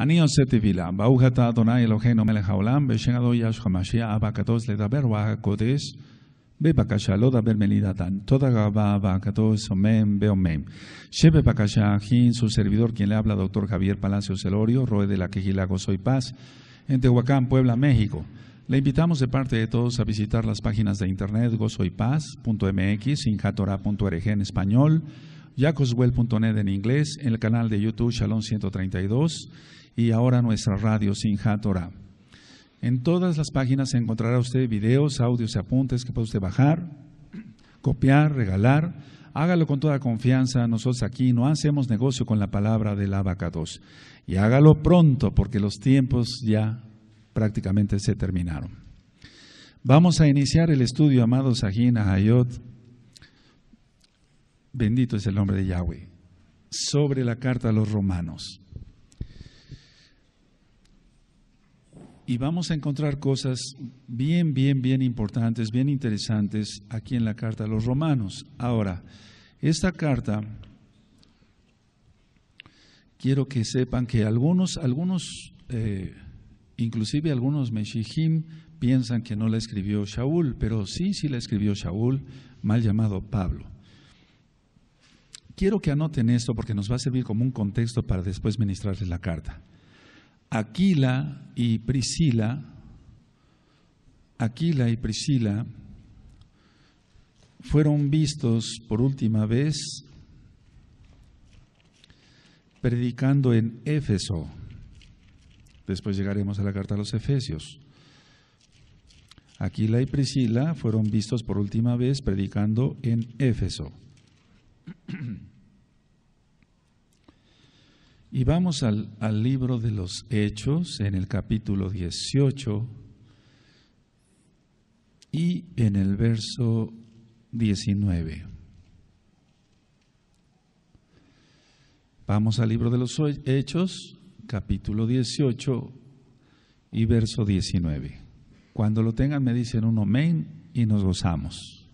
Aníon עושה תפילה, ברוך אתה אדוני אלוהינו מלך העולם, בשם אדו ישך המשיח, אב הקדוש לדבר רוח הקודש, Tan. Toda דבר מלידתן. תודה Beomem. Shebe הקדוש, אמן su servidor, quien le habla, doctor Javier Palacios Elorio, roe de la Quejila Gozo Paz, en Tehuacán, Puebla, México. Le invitamos de parte de todos a visitar las páginas de internet gozoypaz.mx, injatora.org en español, jacoswell.net en inglés, en el canal de YouTube Shalom 132 y ahora nuestra radio Sinja Torah. En todas las páginas encontrará usted videos, audios y apuntes que puede usted bajar, copiar, regalar. Hágalo con toda confianza. Nosotros aquí no hacemos negocio con la palabra del abacados. Y hágalo pronto porque los tiempos ya prácticamente se terminaron. Vamos a iniciar el estudio, amados Ajín Hayot. Bendito es el nombre de Yahweh. Sobre la carta a los romanos. y vamos a encontrar cosas bien, bien, bien importantes, bien interesantes aquí en la carta a los romanos. Ahora, esta carta, quiero que sepan que algunos, algunos, eh, inclusive algunos meshijim, piensan que no la escribió Shaul, pero sí, sí la escribió Shaul, mal llamado Pablo. Quiero que anoten esto porque nos va a servir como un contexto para después ministrarles la carta. Aquila y Priscila, Aquila y Priscila fueron vistos por última vez predicando en Éfeso. Después llegaremos a la carta a los Efesios. Aquila y Priscila fueron vistos por última vez predicando en Éfeso. Y vamos al, libro de los Hechos, en el capítulo 18 y en el verso 19. Vamos al libro de los Hechos, capítulo 18 y verso 19. Cuando lo tengan me dicen un amén y nos gozamos.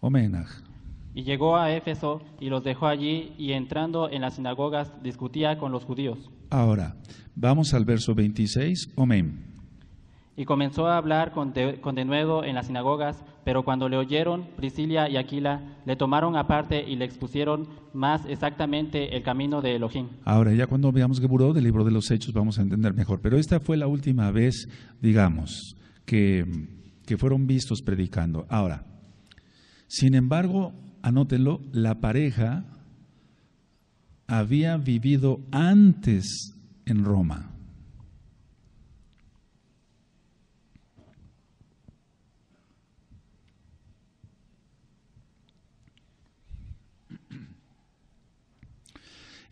Homenaje. Y llegó a Éfeso y los dejó allí y entrando en las sinagogas discutía con los judíos. Ahora, vamos al verso 26. omen. Y comenzó a hablar con, de, nuevo en las sinagogas, pero cuando le oyeron, Priscilia y Aquila le tomaron aparte y le expusieron más exactamente el camino de Elohim. Ahora, ya cuando veamos buró del libro de los Hechos, vamos a entender mejor. Pero esta fue la última vez, digamos, que, que fueron vistos predicando. Ahora, sin embargo, anótenlo, la pareja había vivido antes en Roma.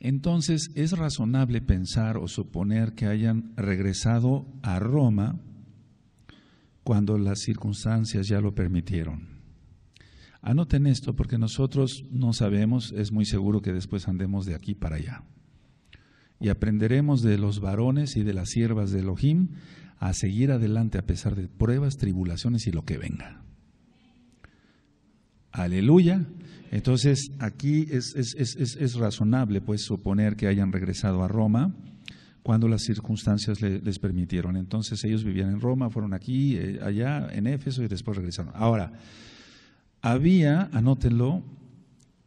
Entonces es razonable pensar o suponer que hayan regresado a Roma cuando las circunstancias ya lo permitieron. Anoten esto porque nosotros no sabemos, es muy seguro que después andemos de aquí para allá. Y aprenderemos de los varones y de las siervas de Elohim a seguir adelante a pesar de pruebas, tribulaciones y lo que venga. Aleluya. Entonces aquí es, es razonable pues suponer que hayan regresado a Roma cuando las circunstancias les permitieron. Entonces ellos vivían en Roma, fueron aquí, eh, allá, en Éfeso y después regresaron. Ahora, había, anótenlo,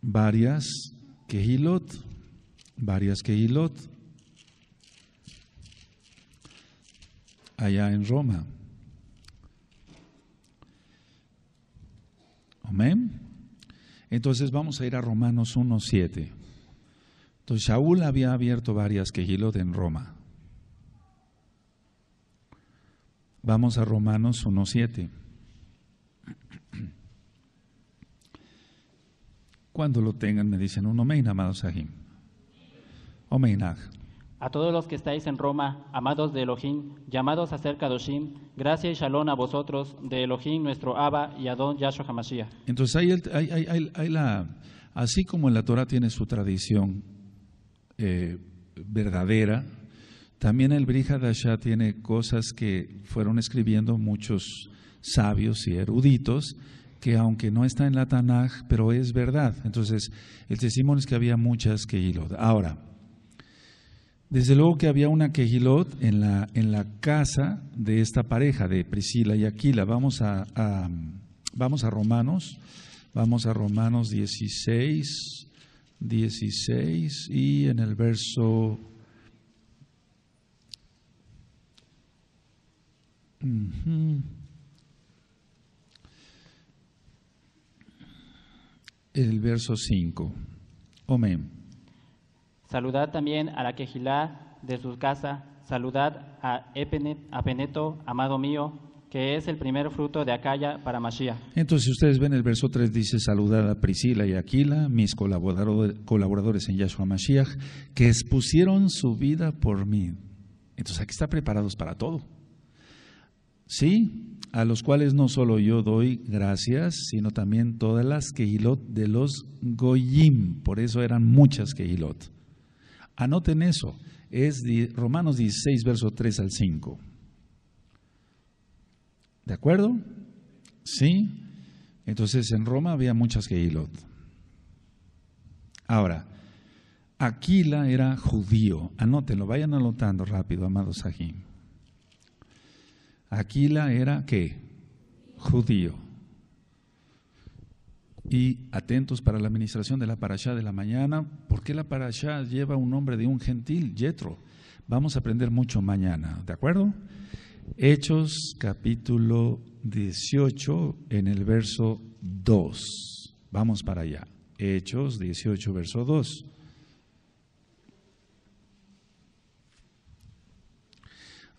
varias quejilot, varias quejilot, allá en Roma. Amén. Entonces vamos a ir a Romanos 1.7. Entonces Saúl había abierto varias quejilot en Roma. Vamos a Romanos 1.7. Cuando lo tengan, me dicen un Omein, amado Sahim. A todos los que estáis en Roma, amados de Elohim, llamados acerca de Kadoshim, gracias y shalom a vosotros, de Elohim, nuestro Abba y Adon Yahshua HaMashiach. Entonces, hay, hay, hay, hay la, así como la Torah tiene su tradición eh, verdadera, también el Dasha tiene cosas que fueron escribiendo muchos sabios y eruditos que aunque no está en la Tanaj, pero es verdad. Entonces, el testimonio es que había muchas quejilot. Ahora, desde luego que había una quejilot en la, en la casa de esta pareja, de Priscila y Aquila. Vamos a, vamos a Romanos, vamos a Romanos 16, 16 y en el verso... El verso 5. Amén. Saludad también a la quejilá de su casa, saludad a, Epenet, a Peneto, amado mío, que es el primer fruto de Acaya para Mashiach. Entonces, si ustedes ven el verso 3, dice: Saludad a Priscila y Aquila, mis colaboradores en Yashua Mashiach, que expusieron su vida por mí. Entonces, aquí está preparados para todo. Sí, a los cuales no solo yo doy gracias, sino también todas las Kehilot de los Goyim. Por eso eran muchas Kehilot. Anoten eso. Es Romanos 16, verso 3 al 5. ¿De acuerdo? Sí. Entonces en Roma había muchas Kehilot. Ahora, Aquila era judío. Anótenlo, vayan anotando rápido, amados Sahim. Aquila era qué? Judío. Y atentos para la administración de la parashá de la mañana, porque la parashá lleva un nombre de un gentil, Yetro? Vamos a aprender mucho mañana, ¿de acuerdo? Hechos capítulo 18 en el verso 2. Vamos para allá. Hechos 18, verso 2.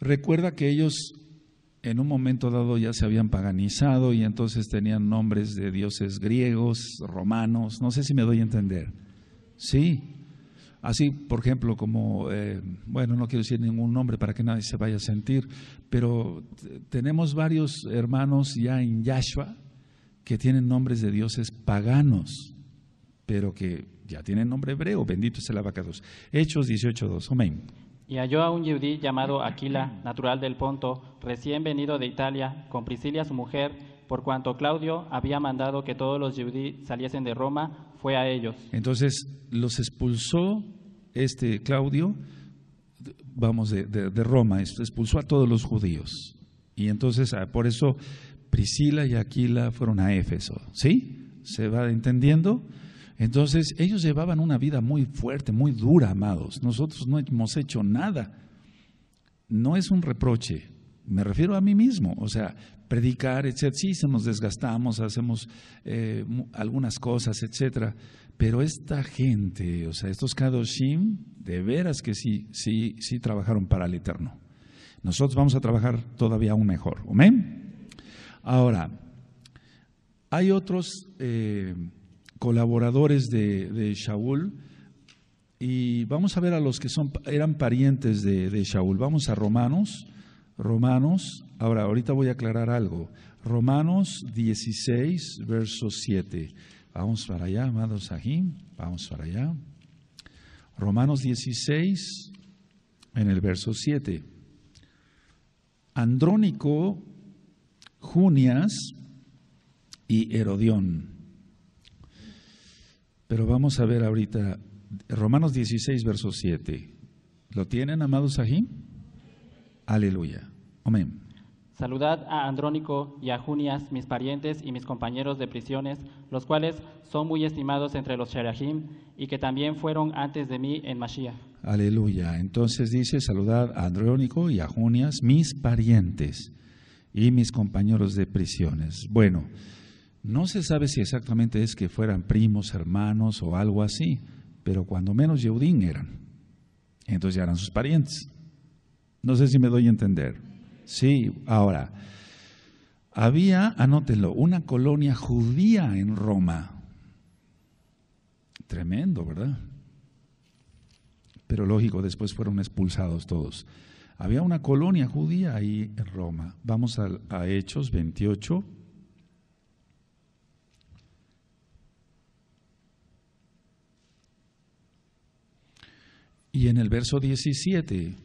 Recuerda que ellos en un momento dado ya se habían paganizado y entonces tenían nombres de dioses griegos, romanos, no sé si me doy a entender. Sí, así por ejemplo como, eh, bueno, no quiero decir ningún nombre para que nadie se vaya a sentir, pero tenemos varios hermanos ya en Yahshua que tienen nombres de dioses paganos, pero que ya tienen nombre hebreo, bendito es el 2, Hechos 18.2, amén y halló a un yudí llamado Aquila, natural del Ponto, recién venido de Italia, con Priscila, su mujer, por cuanto Claudio había mandado que todos los yudí saliesen de Roma, fue a ellos. Entonces los expulsó este Claudio, vamos, de, de, de Roma, expulsó a todos los judíos. Y entonces ah, por eso Priscila y Aquila fueron a Éfeso, ¿sí? ¿Se va entendiendo? Entonces ellos llevaban una vida muy fuerte, muy dura, amados. Nosotros no hemos hecho nada. No es un reproche, me refiero a mí mismo, o sea, predicar, etcétera. Sí, se nos desgastamos, hacemos eh, algunas cosas, etcétera. Pero esta gente, o sea, estos kadoshim, de veras que sí, sí, sí trabajaron para el Eterno. Nosotros vamos a trabajar todavía aún mejor. Amén. Ahora, hay otros eh, colaboradores de, de, Shaul. Y vamos a ver a los que son, eran parientes de, de Shaul. Vamos a Romanos. Romanos, ahora ahorita voy a aclarar algo. Romanos 16, verso 7. Vamos para allá, amados aquí Vamos para allá. Romanos 16, en el verso 7. Andrónico, Junias y Herodión pero vamos a ver ahorita Romanos 16, verso 7. ¿Lo tienen, amados sahím Aleluya. Amén. Saludad a Andrónico y a Junias, mis parientes y mis compañeros de prisiones, los cuales son muy estimados entre los Sherahim y que también fueron antes de mí en Mashiach. Aleluya. Entonces dice, saludad a Andrónico y a Junias, mis parientes y mis compañeros de prisiones. Bueno, no se sabe si exactamente es que fueran primos, hermanos o algo así, pero cuando menos Yeudín eran. Entonces ya eran sus parientes. No sé si me doy a entender. Sí, ahora, había, anótenlo, una colonia judía en Roma. Tremendo, ¿verdad? Pero lógico, después fueron expulsados todos. Había una colonia judía ahí en Roma. Vamos a, a Hechos 28, y en el verso 17.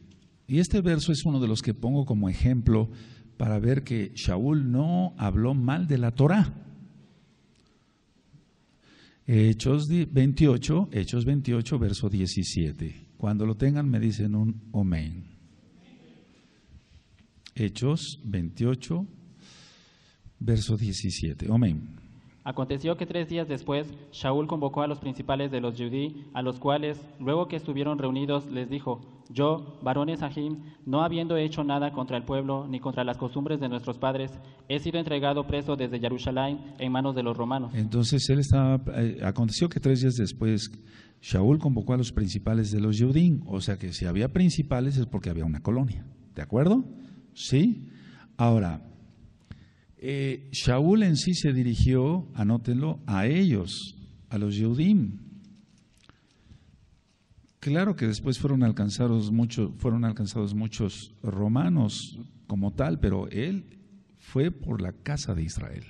Y este verso es uno de los que pongo como ejemplo para ver que Shaul no habló mal de la Torá. Hechos 28, Hechos 28, verso 17. Cuando lo tengan me dicen un amén. Hechos 28, verso 17. Amén. Aconteció que tres días después, Shaul convocó a los principales de los judí, a los cuales, luego que estuvieron reunidos, les dijo, Yo, varones Ahim, no habiendo hecho nada contra el pueblo ni contra las costumbres de nuestros padres, he sido entregado preso desde Jerusalén en manos de los romanos. Entonces él estaba, eh, aconteció que tres días después, Shaul convocó a los principales de los judí, o sea que si había principales es porque había una colonia, ¿de acuerdo? Sí. Ahora, eh, Shaul en sí se dirigió, anótenlo, a ellos, a los Yehudim. Claro que después fueron alcanzados, muchos, fueron alcanzados muchos romanos como tal, pero él fue por la casa de Israel.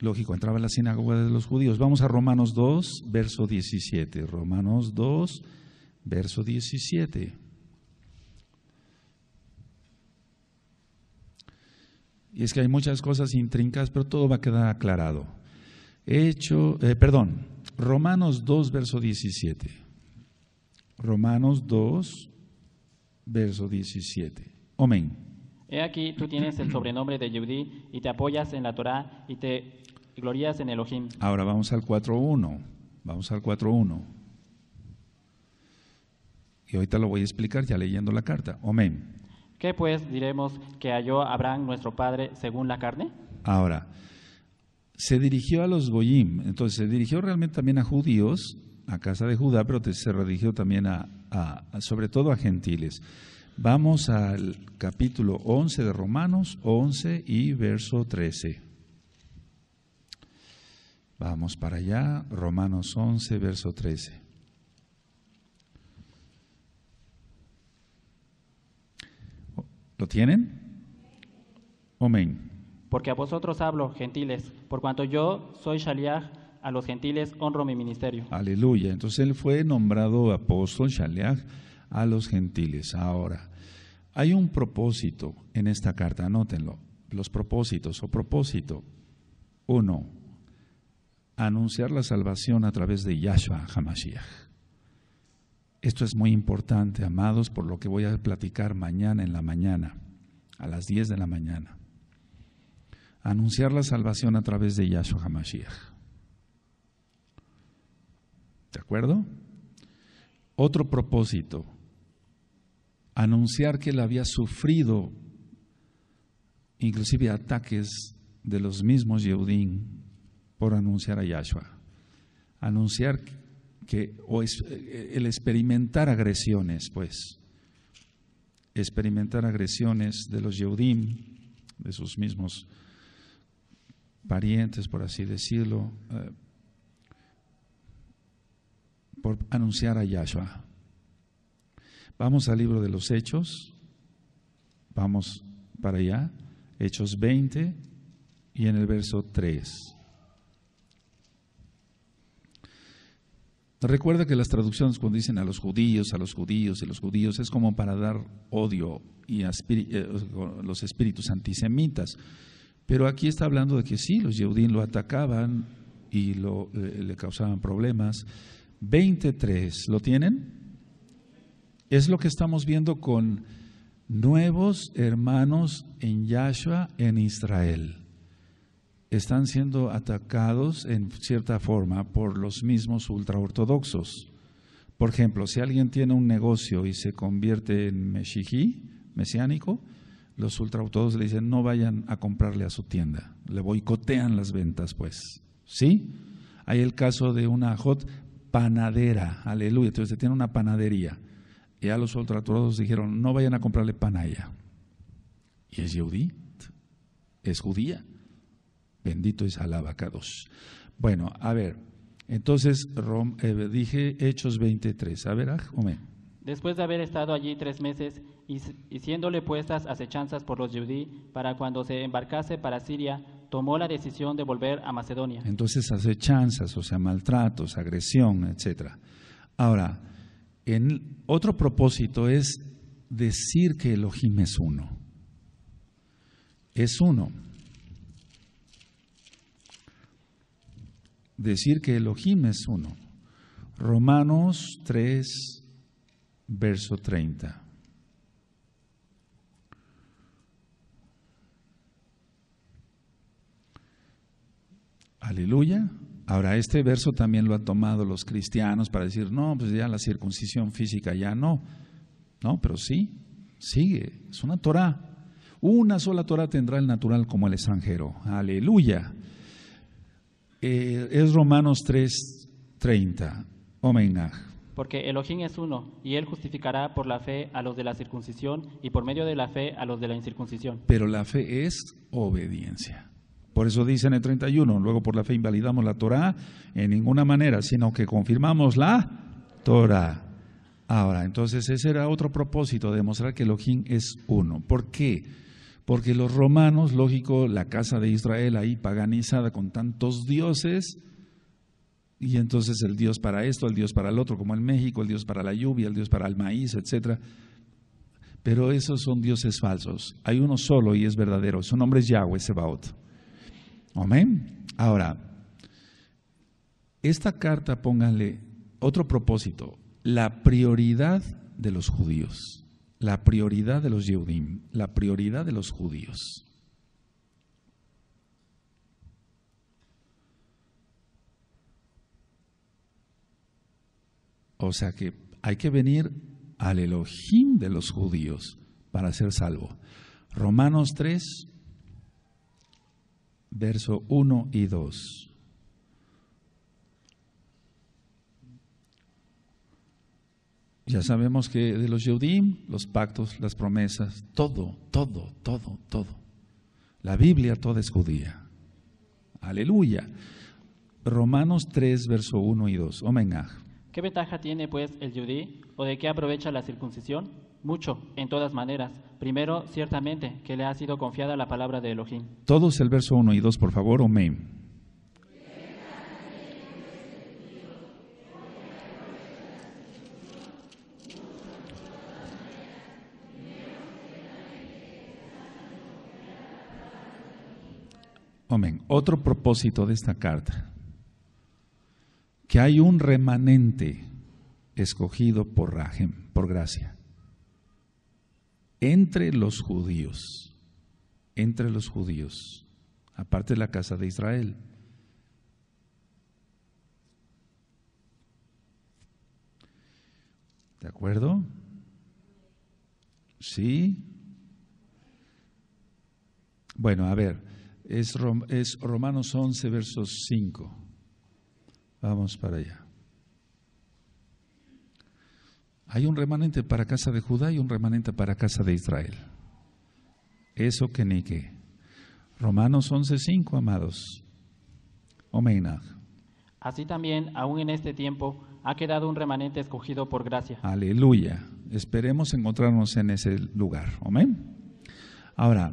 Lógico, entraba en la sinagoga de los judíos. Vamos a Romanos 2, verso 17. Romanos 2, verso 17. Y es que hay muchas cosas intrincadas, pero todo va a quedar aclarado. Hecho, eh, perdón, Romanos 2, verso 17. Romanos 2, verso 17. Amén. He aquí, tú tienes el sobrenombre de judí y te apoyas en la Torá y te glorías en Elohim. Ahora vamos al 4.1. Vamos al 4.1. Y ahorita lo voy a explicar ya leyendo la carta. Amén. ¿Qué pues diremos que halló Abraham nuestro padre según la carne? Ahora, se dirigió a los Goyim, entonces se dirigió realmente también a judíos, a casa de Judá, pero se dirigió también a, sobre todo a gentiles. Vamos al capítulo 11 de Romanos, 11 y verso 13. Vamos para allá, Romanos 11, verso 13. ¿Lo tienen? Amén. Porque a vosotros hablo, gentiles, por cuanto yo soy Shaliach, a los gentiles honro mi ministerio. Aleluya. Entonces él fue nombrado apóstol Shaliach a los gentiles. Ahora, hay un propósito en esta carta, anótenlo. Los propósitos o propósito. Uno, anunciar la salvación a través de Yahshua HaMashiach. Esto es muy importante, amados, por lo que voy a platicar mañana en la mañana, a las 10 de la mañana. Anunciar la salvación a través de Yahshua HaMashiach. ¿De acuerdo? Otro propósito, anunciar que él había sufrido inclusive ataques de los mismos Yehudim por anunciar a Yahshua. Anunciar o es, eh, el experimentar agresiones, pues, experimentar agresiones de los Yehudim, de sus mismos parientes, por así decirlo, eh, por anunciar a Yahshua. Vamos al libro de los Hechos, vamos para allá, Hechos 20 y en el verso 3. Recuerda que las traducciones cuando dicen a los judíos, a los judíos y los judíos es como para dar odio y eh, a los espíritus antisemitas. Pero aquí está hablando de que sí, los judíos lo atacaban y lo, eh, le causaban problemas. 23, ¿lo tienen? Es lo que estamos viendo con nuevos hermanos en Yahshua en Israel están siendo atacados en cierta forma por los mismos ultraortodoxos. Por ejemplo, si alguien tiene un negocio y se convierte en mexijí, mesiánico, los ultraortodoxos le dicen no vayan a comprarle a su tienda, le boicotean las ventas, pues. ¿Sí? Hay el caso de una hot panadera, aleluya, entonces tiene una panadería. Y a los ultraortodoxos dijeron no vayan a comprarle pan Y es yudí, es judía Bendito es Alabacados. Bueno, a ver, entonces Rom, eh, dije Hechos 23. A ver, Después de haber estado allí tres meses y, siéndole puestas acechanzas por los judí para cuando se embarcase para Siria, tomó la decisión de volver a Macedonia. Entonces acechanzas, o sea, maltratos, agresión, etc. Ahora, en otro propósito es decir que Elohim es uno. Es uno. decir que Elohim es uno. Romanos 3, verso 30. Aleluya. Ahora, este verso también lo han tomado los cristianos para decir, no, pues ya la circuncisión física ya no. No, pero sí, sigue. Es una Torah. Una sola Torah tendrá el natural como el extranjero. Aleluya. Eh, es Romanos 3:30. Omenaj. Porque Elohim es uno, y él justificará por la fe a los de la circuncisión y por medio de la fe a los de la incircuncisión. Pero la fe es obediencia. Por eso dice en el 31, luego por la fe invalidamos la Torah en ninguna manera, sino que confirmamos la Torah. Ahora, entonces ese era otro propósito, demostrar que Elohim es uno. ¿Por qué? porque los romanos, lógico, la casa de Israel ahí paganizada con tantos dioses, y entonces el Dios para esto, el Dios para el otro, como en México, el Dios para la lluvia, el Dios para el maíz, etc. Pero esos son dioses falsos. Hay uno solo y es verdadero. Su nombre es Yahweh Sebaot. Amén. Ahora, esta carta, pónganle otro propósito, la prioridad de los judíos la prioridad de los Yehudim, la prioridad de los judíos. O sea que hay que venir al Elohim de los judíos para ser salvo. Romanos 3, verso 1 y 2. Ya sabemos que de los Yehudim, los pactos, las promesas, todo, todo, todo, todo. La Biblia toda es judía. Aleluya. Romanos 3, verso 1 y 2. Omenaj. ¿Qué ventaja tiene pues el judí o de qué aprovecha la circuncisión? Mucho, en todas maneras. Primero, ciertamente, que le ha sido confiada la palabra de Elohim. Todos el verso 1 y 2, por favor. Omen. Amén. Otro propósito de esta carta, que hay un remanente escogido por Rahem, por gracia, entre los judíos, entre los judíos, aparte de la casa de Israel. ¿De acuerdo? Sí. Bueno, a ver es, Romanos 11, versos 5. Vamos para allá. Hay un remanente para casa de Judá y un remanente para casa de Israel. Eso que ni que. Romanos 5, amados. Omeinah. Así también, aún en este tiempo, ha quedado un remanente escogido por gracia. Aleluya. Esperemos encontrarnos en ese lugar. Amén. Ahora,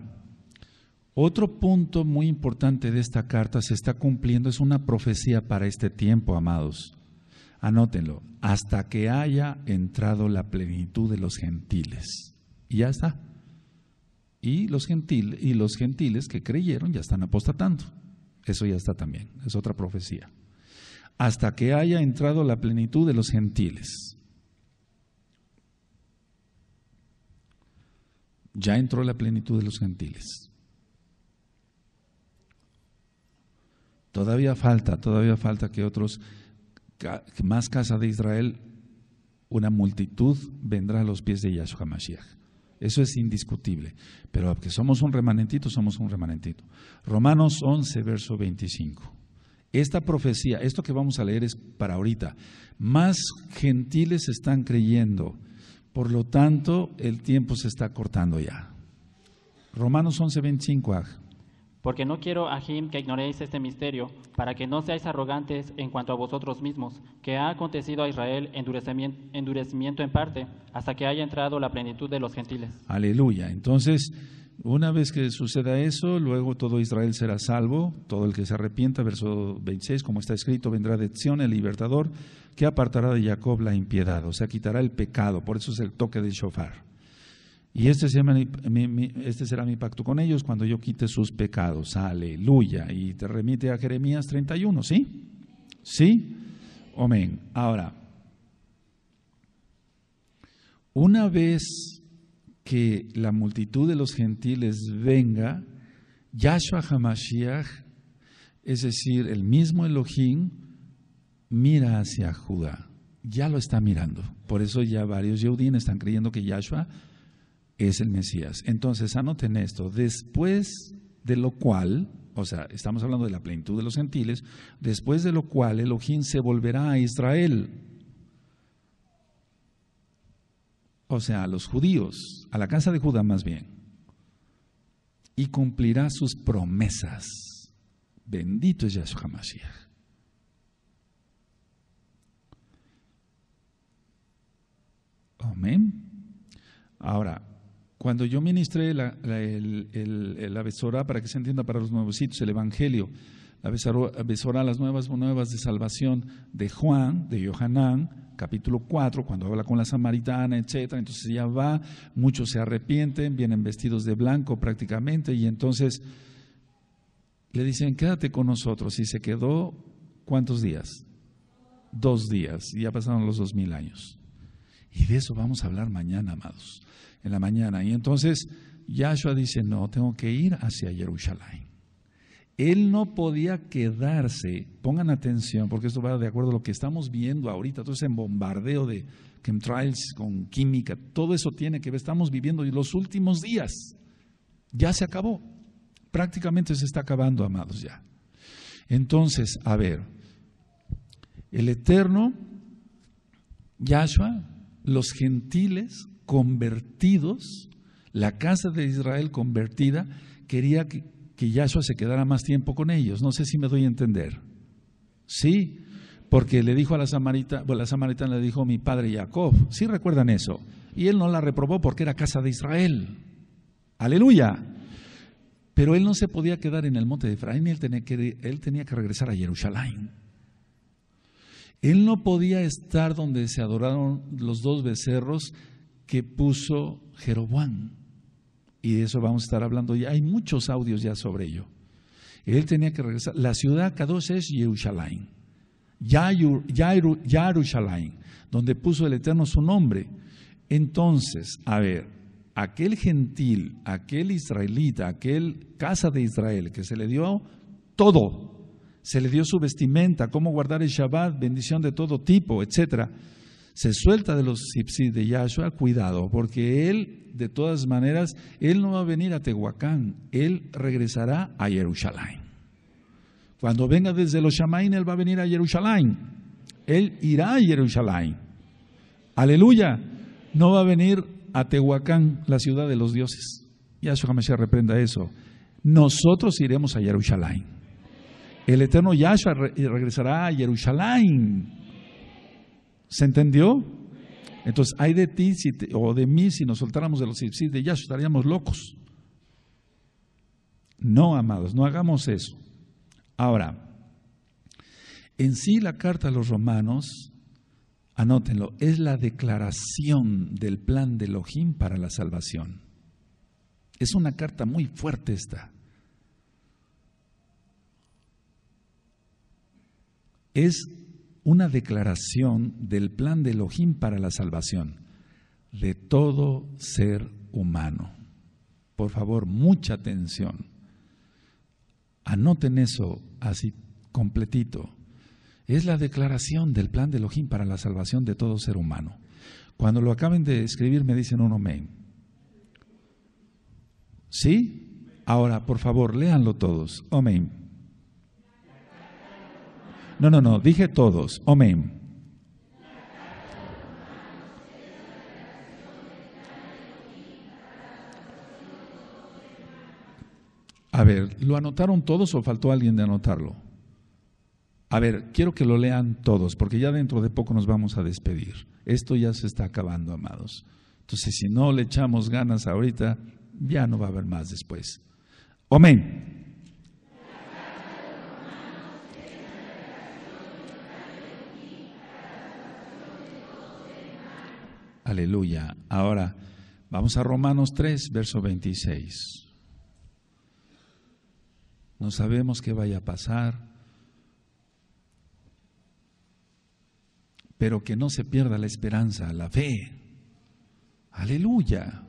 otro punto muy importante de esta carta se está cumpliendo, es una profecía para este tiempo, amados. Anótenlo, hasta que haya entrado la plenitud de los gentiles. Y ya está. Y los, y los gentiles que creyeron ya están apostatando. Eso ya está también, es otra profecía. Hasta que haya entrado la plenitud de los gentiles. Ya entró la plenitud de los gentiles. Todavía falta, todavía falta que otros, más casa de Israel, una multitud vendrá a los pies de Yahshua Mashiach. Eso es indiscutible. Pero que somos un remanentito, somos un remanentito. Romanos 11, verso 25. Esta profecía, esto que vamos a leer es para ahorita. Más gentiles están creyendo. Por lo tanto, el tiempo se está cortando ya. Romanos 11, 25 porque no quiero, Ahim, que ignoréis este misterio, para que no seáis arrogantes en cuanto a vosotros mismos, que ha acontecido a Israel endurecimiento, en parte, hasta que haya entrado la plenitud de los gentiles. Aleluya. Entonces, una vez que suceda eso, luego todo Israel será salvo, todo el que se arrepienta, verso 26, como está escrito, vendrá de Sion el libertador, que apartará de Jacob la impiedad, o sea, quitará el pecado, por eso es el toque del shofar. Y este, este será, mi, pacto con ellos cuando yo quite sus pecados. Aleluya. Y te remite a Jeremías 31, ¿sí? ¿Sí? Amén. Ahora, una vez que la multitud de los gentiles venga, Yahshua Hamashiach, es decir, el mismo Elohim, mira hacia Judá. Ya lo está mirando. Por eso ya varios judíos están creyendo que Yahshua es el Mesías. Entonces, anoten esto, después de lo cual, o sea, estamos hablando de la plenitud de los gentiles, después de lo cual Elohim se volverá a Israel, o sea, a los judíos, a la casa de Judá más bien, y cumplirá sus promesas. Bendito es Yahshua Mashiach. Amén. Ahora, cuando yo ministré la, la, el, para que se entienda para los nuevos sitios, el Evangelio, la besora, las nuevas nuevas de salvación de Juan, de Johanán, capítulo 4, cuando habla con la samaritana, etcétera. Entonces ya va, muchos se arrepienten, vienen vestidos de blanco prácticamente, y entonces le dicen, quédate con nosotros. Y se quedó, ¿cuántos días? Dos días, ya pasaron los dos mil años. Y de eso vamos a hablar mañana, amados, en la mañana. Y entonces Yahshua dice, no, tengo que ir hacia Jerusalén. Él no podía quedarse, pongan atención, porque esto va de acuerdo a lo que estamos viendo ahorita, todo ese bombardeo de chemtrails con química, todo eso tiene que ver, estamos viviendo los últimos días, ya se acabó, prácticamente se está acabando, amados, ya. Entonces, a ver, el Eterno, Yahshua, los gentiles convertidos, la casa de Israel convertida, quería que, Yahshua se quedara más tiempo con ellos. No sé si me doy a entender. Sí, porque le dijo a la samaritana, bueno, la samaritana le dijo mi padre Jacob, sí recuerdan eso, y él no la reprobó porque era casa de Israel. Aleluya. Pero él no se podía quedar en el monte de Efraín, él tenía que, él tenía que regresar a Jerusalén. Él no podía estar donde se adoraron los dos becerros que puso Jeroboam. Y de eso vamos a estar hablando ya. Hay muchos audios ya sobre ello. Él tenía que regresar. La ciudad Kadosh es Yerushalayim. Yerushalayim, donde puso el Eterno su nombre. Entonces, a ver, aquel gentil, aquel israelita, aquel casa de Israel que se le dio todo, se le dio su vestimenta, cómo guardar el Shabbat, bendición de todo tipo, etc. Se suelta de los sipsis de Yahshua, cuidado, porque él, de todas maneras, él no va a venir a Tehuacán, él regresará a Jerusalén. Cuando venga desde los Shamain, él va a venir a Jerusalén. Él irá a Jerusalén. Aleluya. No va a venir a Tehuacán, la ciudad de los dioses. Yahshua jamás se reprenda eso. Nosotros iremos a Jerusalén el eterno Yahshua regresará a Jerusalén. ¿Se entendió? Entonces, hay de ti o de mí si nos soltáramos de los de Yahshua, estaríamos locos. No, amados, no hagamos eso. Ahora, en sí la carta a los romanos, anótenlo, es la declaración del plan de Elohim para la salvación. Es una carta muy fuerte esta. es una declaración del plan de Elohim para la salvación de todo ser humano. Por favor, mucha atención. Anoten eso así completito. Es la declaración del plan de Elohim para la salvación de todo ser humano. Cuando lo acaben de escribir me dicen un amén. ¿Sí? Ahora, por favor, léanlo todos. Amén. No, no, no, dije todos. Amén. A ver, ¿lo anotaron todos o faltó alguien de anotarlo? A ver, quiero que lo lean todos, porque ya dentro de poco nos vamos a despedir. Esto ya se está acabando, amados. Entonces, si no le echamos ganas ahorita, ya no va a haber más después. Amén. Aleluya. Ahora vamos a Romanos 3, verso 26. No sabemos qué vaya a pasar, pero que no se pierda la esperanza, la fe. Aleluya.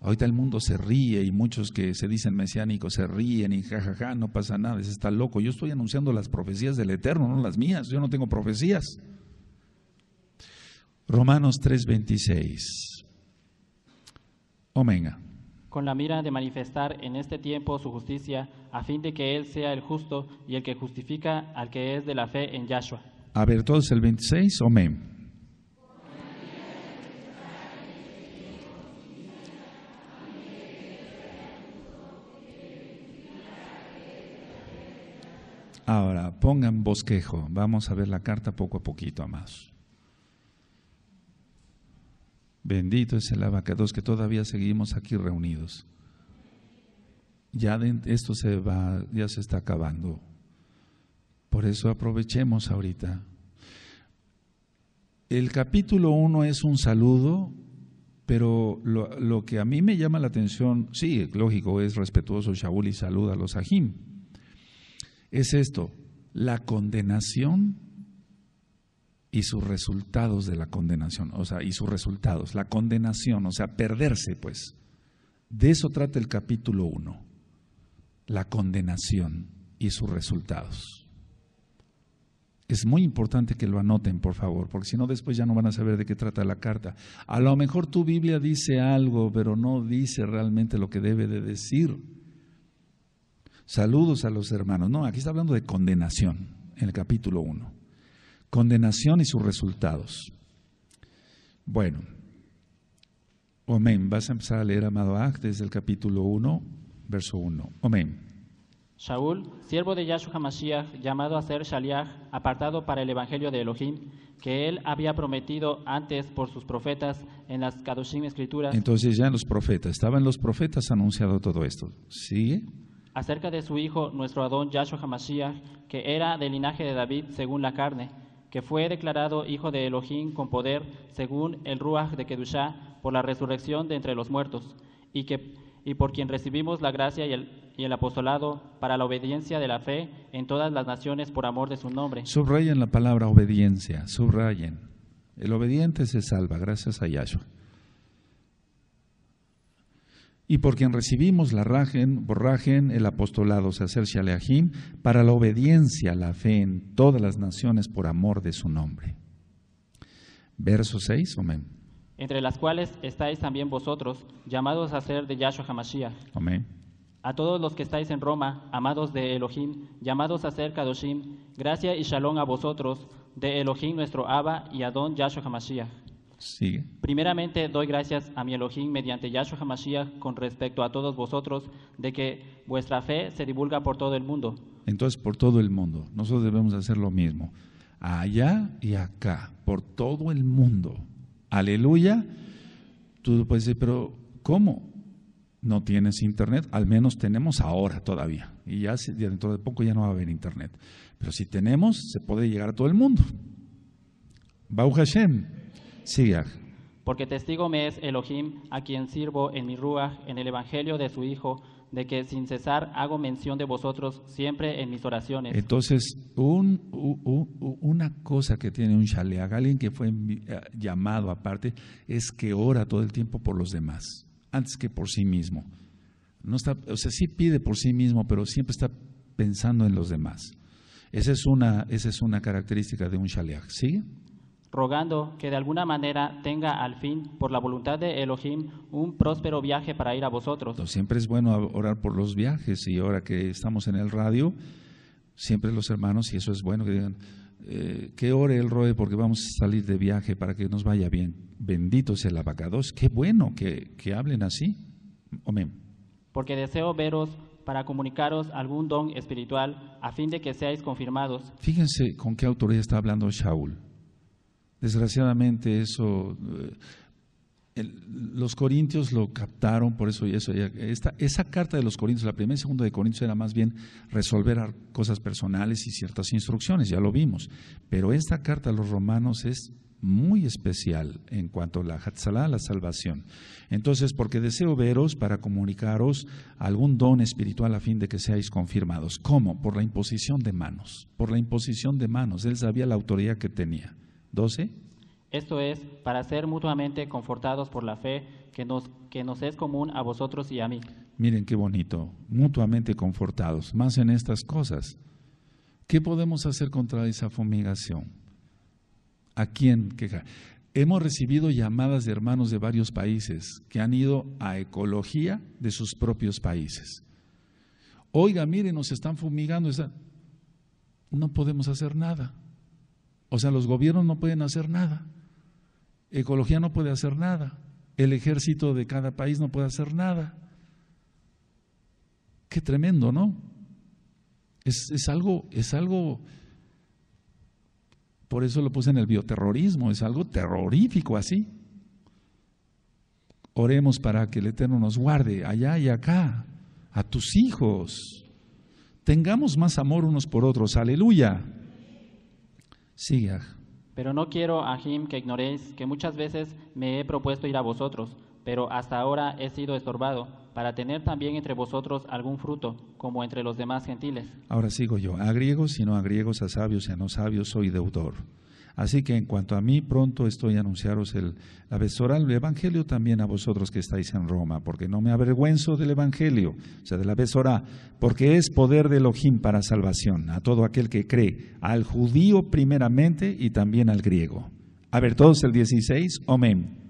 Ahorita el mundo se ríe y muchos que se dicen mesiánicos se ríen y jajaja, no pasa nada, es está loco. Yo estoy anunciando las profecías del Eterno, no las mías, yo no tengo profecías. Romanos 3:26. Omega. Con la mira de manifestar en este tiempo su justicia, a fin de que Él sea el justo y el que justifica al que es de la fe en Yahshua. A ver todos el 26, amén. Ahora, pongan bosquejo. Vamos a ver la carta poco a poquito, más. Bendito es el abacados que todavía seguimos aquí reunidos. Ya esto se va, ya se está acabando. Por eso aprovechemos ahorita. El capítulo 1 es un saludo, pero lo, que a mí me llama la atención, sí, lógico, es respetuoso Shaul y saluda a los ajim. Es esto, la condenación y sus resultados de la condenación, o sea, y sus resultados, la condenación, o sea, perderse, pues. De eso trata el capítulo 1, la condenación y sus resultados. Es muy importante que lo anoten, por favor, porque si no después ya no van a saber de qué trata la carta. A lo mejor tu Biblia dice algo, pero no dice realmente lo que debe de decir. Saludos a los hermanos. No, aquí está hablando de condenación en el capítulo 1 condenación y sus resultados. Bueno, amén. Vas a empezar a leer, amado Aj, desde el capítulo 1, verso 1. Amén. Saúl, siervo de Yahshua Hamashiach, llamado a ser Shaliach, apartado para el evangelio de Elohim, que él había prometido antes por sus profetas en las Kadoshim Escrituras. Entonces, ya en los profetas, estaban los profetas anunciado todo esto. ¿Sigue? Acerca de su hijo, nuestro Adón Yahshua Hamashiach, que era del linaje de David según la carne que fue declarado hijo de Elohim con poder según el Ruach de Kedushá por la resurrección de entre los muertos, y, y por quien recibimos la gracia y el, y el, apostolado para la obediencia de la fe en todas las naciones por amor de su nombre. Subrayen la palabra obediencia, subrayen. El obediente se salva gracias a Yahshua y por quien recibimos la rajen, borrajen, el apostolado, Sacer sea, para la obediencia a la fe en todas las naciones por amor de su nombre. Verso 6, amén. Entre las cuales estáis también vosotros, llamados a ser de Yahshua Hamashiach. Amén. A todos los que estáis en Roma, amados de Elohim, llamados a ser Kadoshim, gracia y shalom a vosotros, de Elohim nuestro Abba y Adón Yahshua Hamashiach. Sigue. Primeramente doy gracias a mi Elohim mediante Yahshua HaMashiach con respecto a todos vosotros de que vuestra fe se divulga por todo el mundo. Entonces, por todo el mundo. Nosotros debemos hacer lo mismo. Allá y acá, por todo el mundo. Aleluya. Tú puedes decir, pero ¿cómo? No tienes internet, al menos tenemos ahora todavía. Y ya dentro de poco ya no va a haber internet. Pero si tenemos, se puede llegar a todo el mundo. Bau Hashem. Porque testigo me es Elohim, a quien sirvo en mi Ruach, en el Evangelio de su Hijo, de que sin cesar hago mención de vosotros siempre en mis oraciones. Entonces, una cosa que tiene un shaleag, alguien que fue eh, llamado aparte, es que ora todo el tiempo por los demás, antes que por sí mismo. o sea, sí pide por sí mismo, pero siempre está pensando en los demás. Esa es una, esa es una característica de un shaleag. ¿Sigue? rogando que de alguna manera tenga al fin, por la voluntad de Elohim, un próspero viaje para ir a vosotros. Siempre es bueno orar por los viajes y ahora que estamos en el radio, siempre los hermanos, y eso es bueno, que digan, eh, que ore el Roe porque vamos a salir de viaje para que nos vaya bien. Bendito sea el abacados, qué bueno que, que hablen así. Amén. Porque deseo veros para comunicaros algún don espiritual a fin de que seáis confirmados. Fíjense con qué autoridad está hablando Shaul. Desgraciadamente eso, eh, los corintios lo captaron, por eso y eso. Esta, esa carta de los corintios, la primera y segunda de corintios era más bien resolver cosas personales y ciertas instrucciones, ya lo vimos. Pero esta carta a los romanos es muy especial en cuanto a la hatzala, la salvación. Entonces, porque deseo veros para comunicaros algún don espiritual a fin de que seáis confirmados. ¿Cómo? Por la imposición de manos. Por la imposición de manos. Él sabía la autoridad que tenía. Esto es, para ser mutuamente confortados por la fe que nos, es común a vosotros y a mí. Miren qué bonito, mutuamente confortados, más en estas cosas. ¿Qué podemos hacer contra esa fumigación? ¿A quién Hemos recibido llamadas de hermanos de varios países que han ido a ecología de sus propios países. Oiga, miren, nos están fumigando. No podemos hacer nada. O sea, los gobiernos no pueden hacer nada. Ecología no puede hacer nada. El ejército de cada país no puede hacer nada. Qué tremendo, ¿no? Es, algo, es algo, por eso lo puse en el bioterrorismo, es algo terrorífico así. Oremos para que el Eterno nos guarde allá y acá, a tus hijos. Tengamos más amor unos por otros. Aleluya. Siga. Ah. Pero no quiero, Ahim, que ignoréis que muchas veces me he propuesto ir a vosotros, pero hasta ahora he sido estorbado, para tener también entre vosotros algún fruto, como entre los demás gentiles. Ahora sigo yo, a griegos y no a griegos, a sabios y a no sabios soy deudor. Así que en cuanto a mí, pronto estoy a anunciaros el, la besora el Evangelio también a vosotros que estáis en Roma, porque no me avergüenzo del Evangelio, o sea, de la besora, porque es poder de Elohim para salvación a todo aquel que cree, al judío primeramente y también al griego. A ver, todos el 16, amén.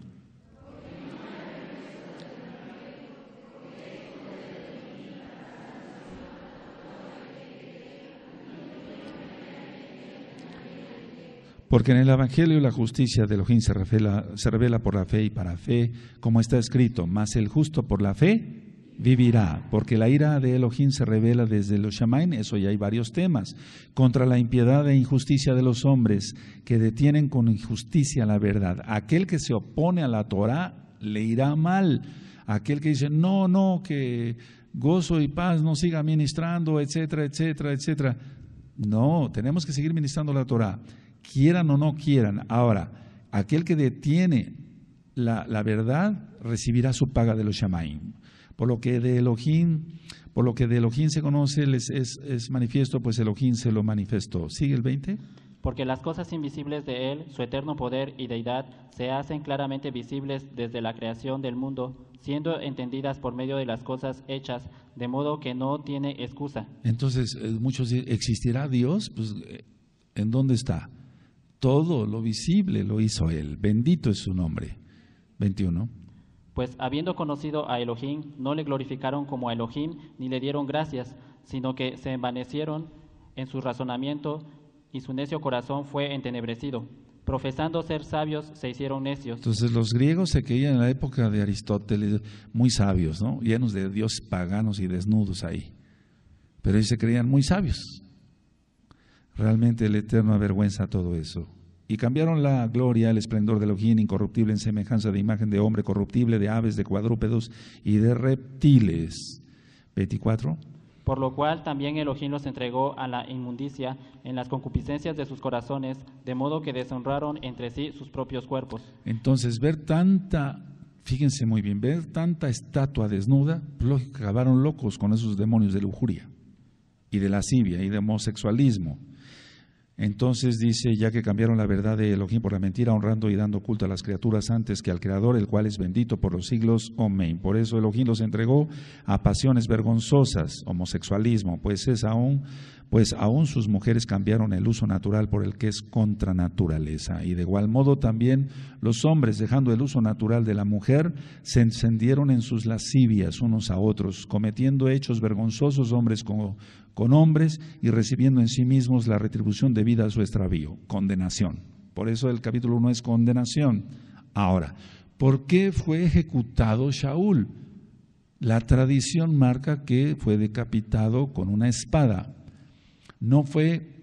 Porque en el Evangelio la justicia de Elohim se revela, se revela por la fe y para fe, como está escrito, mas el justo por la fe vivirá, porque la ira de Elohim se revela desde los Shamain, eso ya hay varios temas, contra la impiedad e injusticia de los hombres que detienen con injusticia la verdad. Aquel que se opone a la Torah le irá mal. Aquel que dice, no, no, que gozo y paz no siga ministrando, etcétera, etcétera, etcétera. No, tenemos que seguir ministrando la Torah quieran o no quieran. Ahora, aquel que detiene la, verdad recibirá su paga de los Shamaim. Por lo que de Elohim, por lo que de Elohim se conoce, es, es, es manifiesto, pues Elohim se lo manifestó. ¿Sigue el 20? Porque las cosas invisibles de Él, su eterno poder y deidad, se hacen claramente visibles desde la creación del mundo, siendo entendidas por medio de las cosas hechas, de modo que no tiene excusa. Entonces, eh, muchos dicen, ¿existirá Dios? Pues, eh, ¿en dónde está? Todo lo visible lo hizo Él. Bendito es su nombre. 21. Pues habiendo conocido a Elohim, no le glorificaron como a Elohim ni le dieron gracias, sino que se envanecieron en su razonamiento y su necio corazón fue entenebrecido. Profesando ser sabios, se hicieron necios. Entonces los griegos se creían en la época de Aristóteles muy sabios, ¿no? llenos de dioses paganos y desnudos ahí. Pero ellos se creían muy sabios. Realmente el Eterno avergüenza todo eso. Y cambiaron la gloria, el esplendor del ojín incorruptible en semejanza de imagen de hombre corruptible, de aves, de cuadrúpedos y de reptiles. 24. Por lo cual también el ojín los entregó a la inmundicia en las concupiscencias de sus corazones, de modo que deshonraron entre sí sus propios cuerpos. Entonces, ver tanta, fíjense muy bien, ver tanta estatua desnuda, que acabaron locos con esos demonios de lujuria y de lascivia y de homosexualismo entonces dice, ya que cambiaron la verdad de Elohim por la mentira, honrando y dando culto a las criaturas antes que al Creador, el cual es bendito por los siglos. Amén. Por eso Elohim los entregó a pasiones vergonzosas, homosexualismo, pues es aún, pues aún sus mujeres cambiaron el uso natural por el que es contra naturaleza. Y de igual modo también los hombres, dejando el uso natural de la mujer, se encendieron en sus lascivias unos a otros, cometiendo hechos vergonzosos hombres con con hombres y recibiendo en sí mismos la retribución debida a su extravío, condenación. Por eso el capítulo 1 es condenación. Ahora, ¿por qué fue ejecutado Shaul? La tradición marca que fue decapitado con una espada. No fue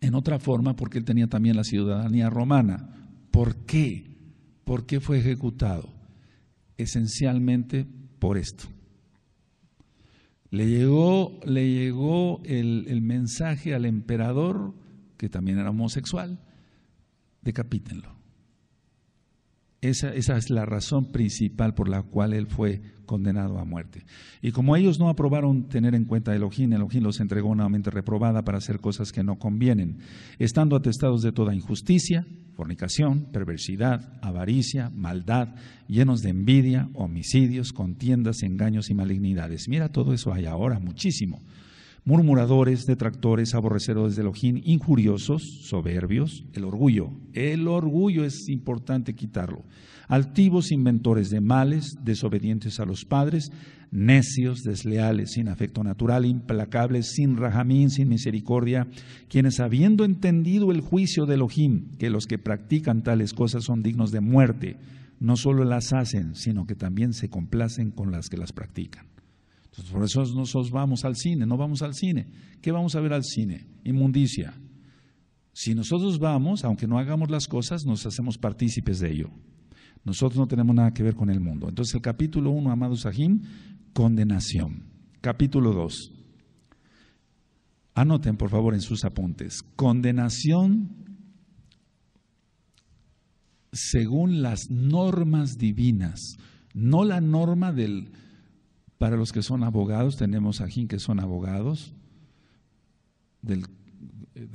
en otra forma porque él tenía también la ciudadanía romana. ¿Por qué? ¿Por qué fue ejecutado? Esencialmente por esto. Le llegó, el, el mensaje al emperador, que también era homosexual, decapítenlo. Esa, es la razón principal por la cual él fue condenado a muerte. Y como ellos no aprobaron tener en cuenta a Elohim, Elohim los entregó una mente reprobada para hacer cosas que no convienen, estando atestados de toda injusticia, fornicación, perversidad, avaricia, maldad, llenos de envidia, homicidios, contiendas, engaños y malignidades. Mira, todo eso hay ahora muchísimo murmuradores, detractores, aborrecedores de ojín, injuriosos, soberbios, el orgullo. El orgullo es importante quitarlo. Altivos, inventores de males, desobedientes a los padres, necios, desleales, sin afecto natural, implacables, sin rajamín, sin misericordia, quienes habiendo entendido el juicio de Elohim, que los que practican tales cosas son dignos de muerte, no solo las hacen, sino que también se complacen con las que las practican. Pues por eso nosotros vamos al cine, no vamos al cine. ¿Qué vamos a ver al cine? Inmundicia. Si nosotros vamos, aunque no hagamos las cosas, nos hacemos partícipes de ello. Nosotros no tenemos nada que ver con el mundo. Entonces el capítulo 1, amados Sahim, condenación. Capítulo 2. Anoten, por favor, en sus apuntes. Condenación según las normas divinas, no la norma del, para los que son abogados, tenemos a quien que son abogados, del,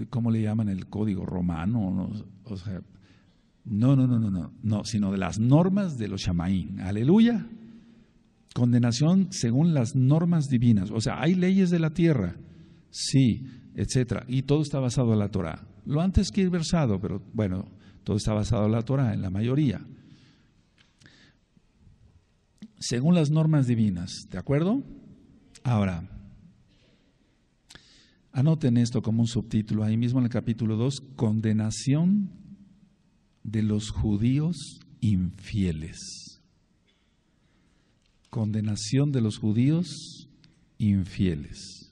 ¿cómo le llaman el código romano? No, no, no, no, no, no, no, sino de las normas de los shamaín. Aleluya. Condenación según las normas divinas. O sea, hay leyes de la tierra, sí, etcétera. Y todo está basado en la Torah. Lo antes que ir versado, pero bueno, todo está basado en la Torah, en la mayoría según las normas divinas, ¿de acuerdo? Ahora, anoten esto como un subtítulo ahí mismo en el capítulo 2, condenación de los judíos infieles. Condenación de los judíos infieles.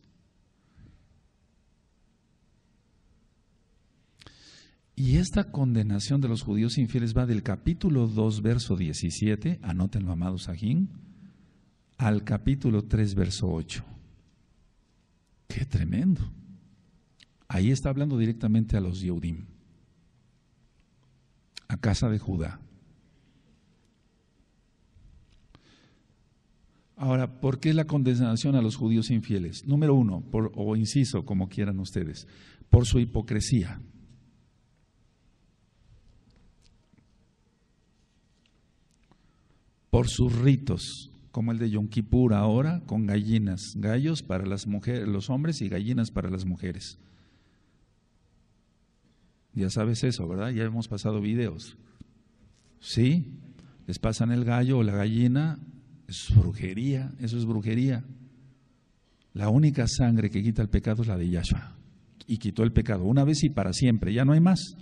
Y esta condenación de los judíos infieles va del capítulo 2, verso 17, anótenlo, amado Sajín, al capítulo 3, verso 8. Qué tremendo. Ahí está hablando directamente a los Yehudim, a casa de Judá. Ahora, ¿por qué la condenación a los judíos infieles? Número uno, o inciso, como quieran ustedes, por su hipocresía. por sus ritos, como el de Yom Kippur ahora, con gallinas, gallos para las mujeres, los hombres y gallinas para las mujeres. Ya sabes eso, ¿verdad? Ya hemos pasado videos. ¿Sí? Les pasan el gallo o la gallina, es brujería, eso es brujería. La única sangre que quita el pecado es la de Yahshua. Y quitó el pecado una vez y para siempre, ya no hay más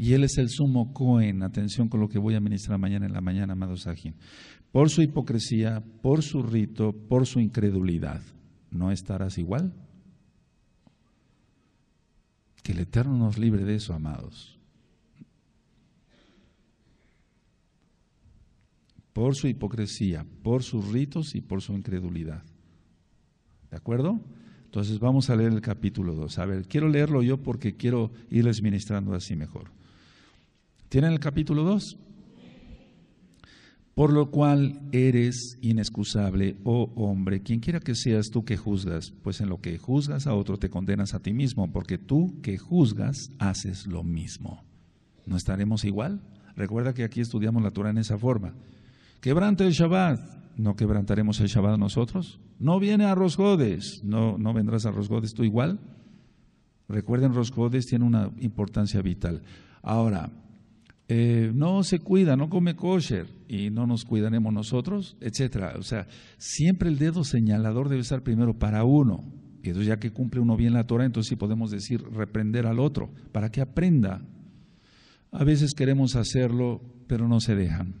y él es el sumo Cohen. Atención con lo que voy a ministrar mañana en la mañana, amados Sajín. Por su hipocresía, por su rito, por su incredulidad, ¿no estarás igual? Que el Eterno nos libre de eso, amados. Por su hipocresía, por sus ritos y por su incredulidad. ¿De acuerdo? Entonces vamos a leer el capítulo 2. A ver, quiero leerlo yo porque quiero irles ministrando así mejor. ¿Tienen el capítulo 2? Por lo cual eres inexcusable, oh hombre, quien quiera que seas tú que juzgas, pues en lo que juzgas a otro te condenas a ti mismo, porque tú que juzgas haces lo mismo. ¿No estaremos igual? Recuerda que aquí estudiamos la Torah en esa forma. Quebrante el Shabbat, ¿no quebrantaremos el Shabbat nosotros? No viene a Rosgodes, ¿no, no vendrás a Rosgodes tú igual? Recuerden, Rosgodes tiene una importancia vital. Ahora, eh, no se cuida, no come kosher y no nos cuidaremos nosotros, etcétera. O sea, siempre el dedo señalador debe estar primero para uno. Y ya que cumple uno bien la Torah, entonces sí podemos decir reprender al otro, para que aprenda. A veces queremos hacerlo, pero no se dejan.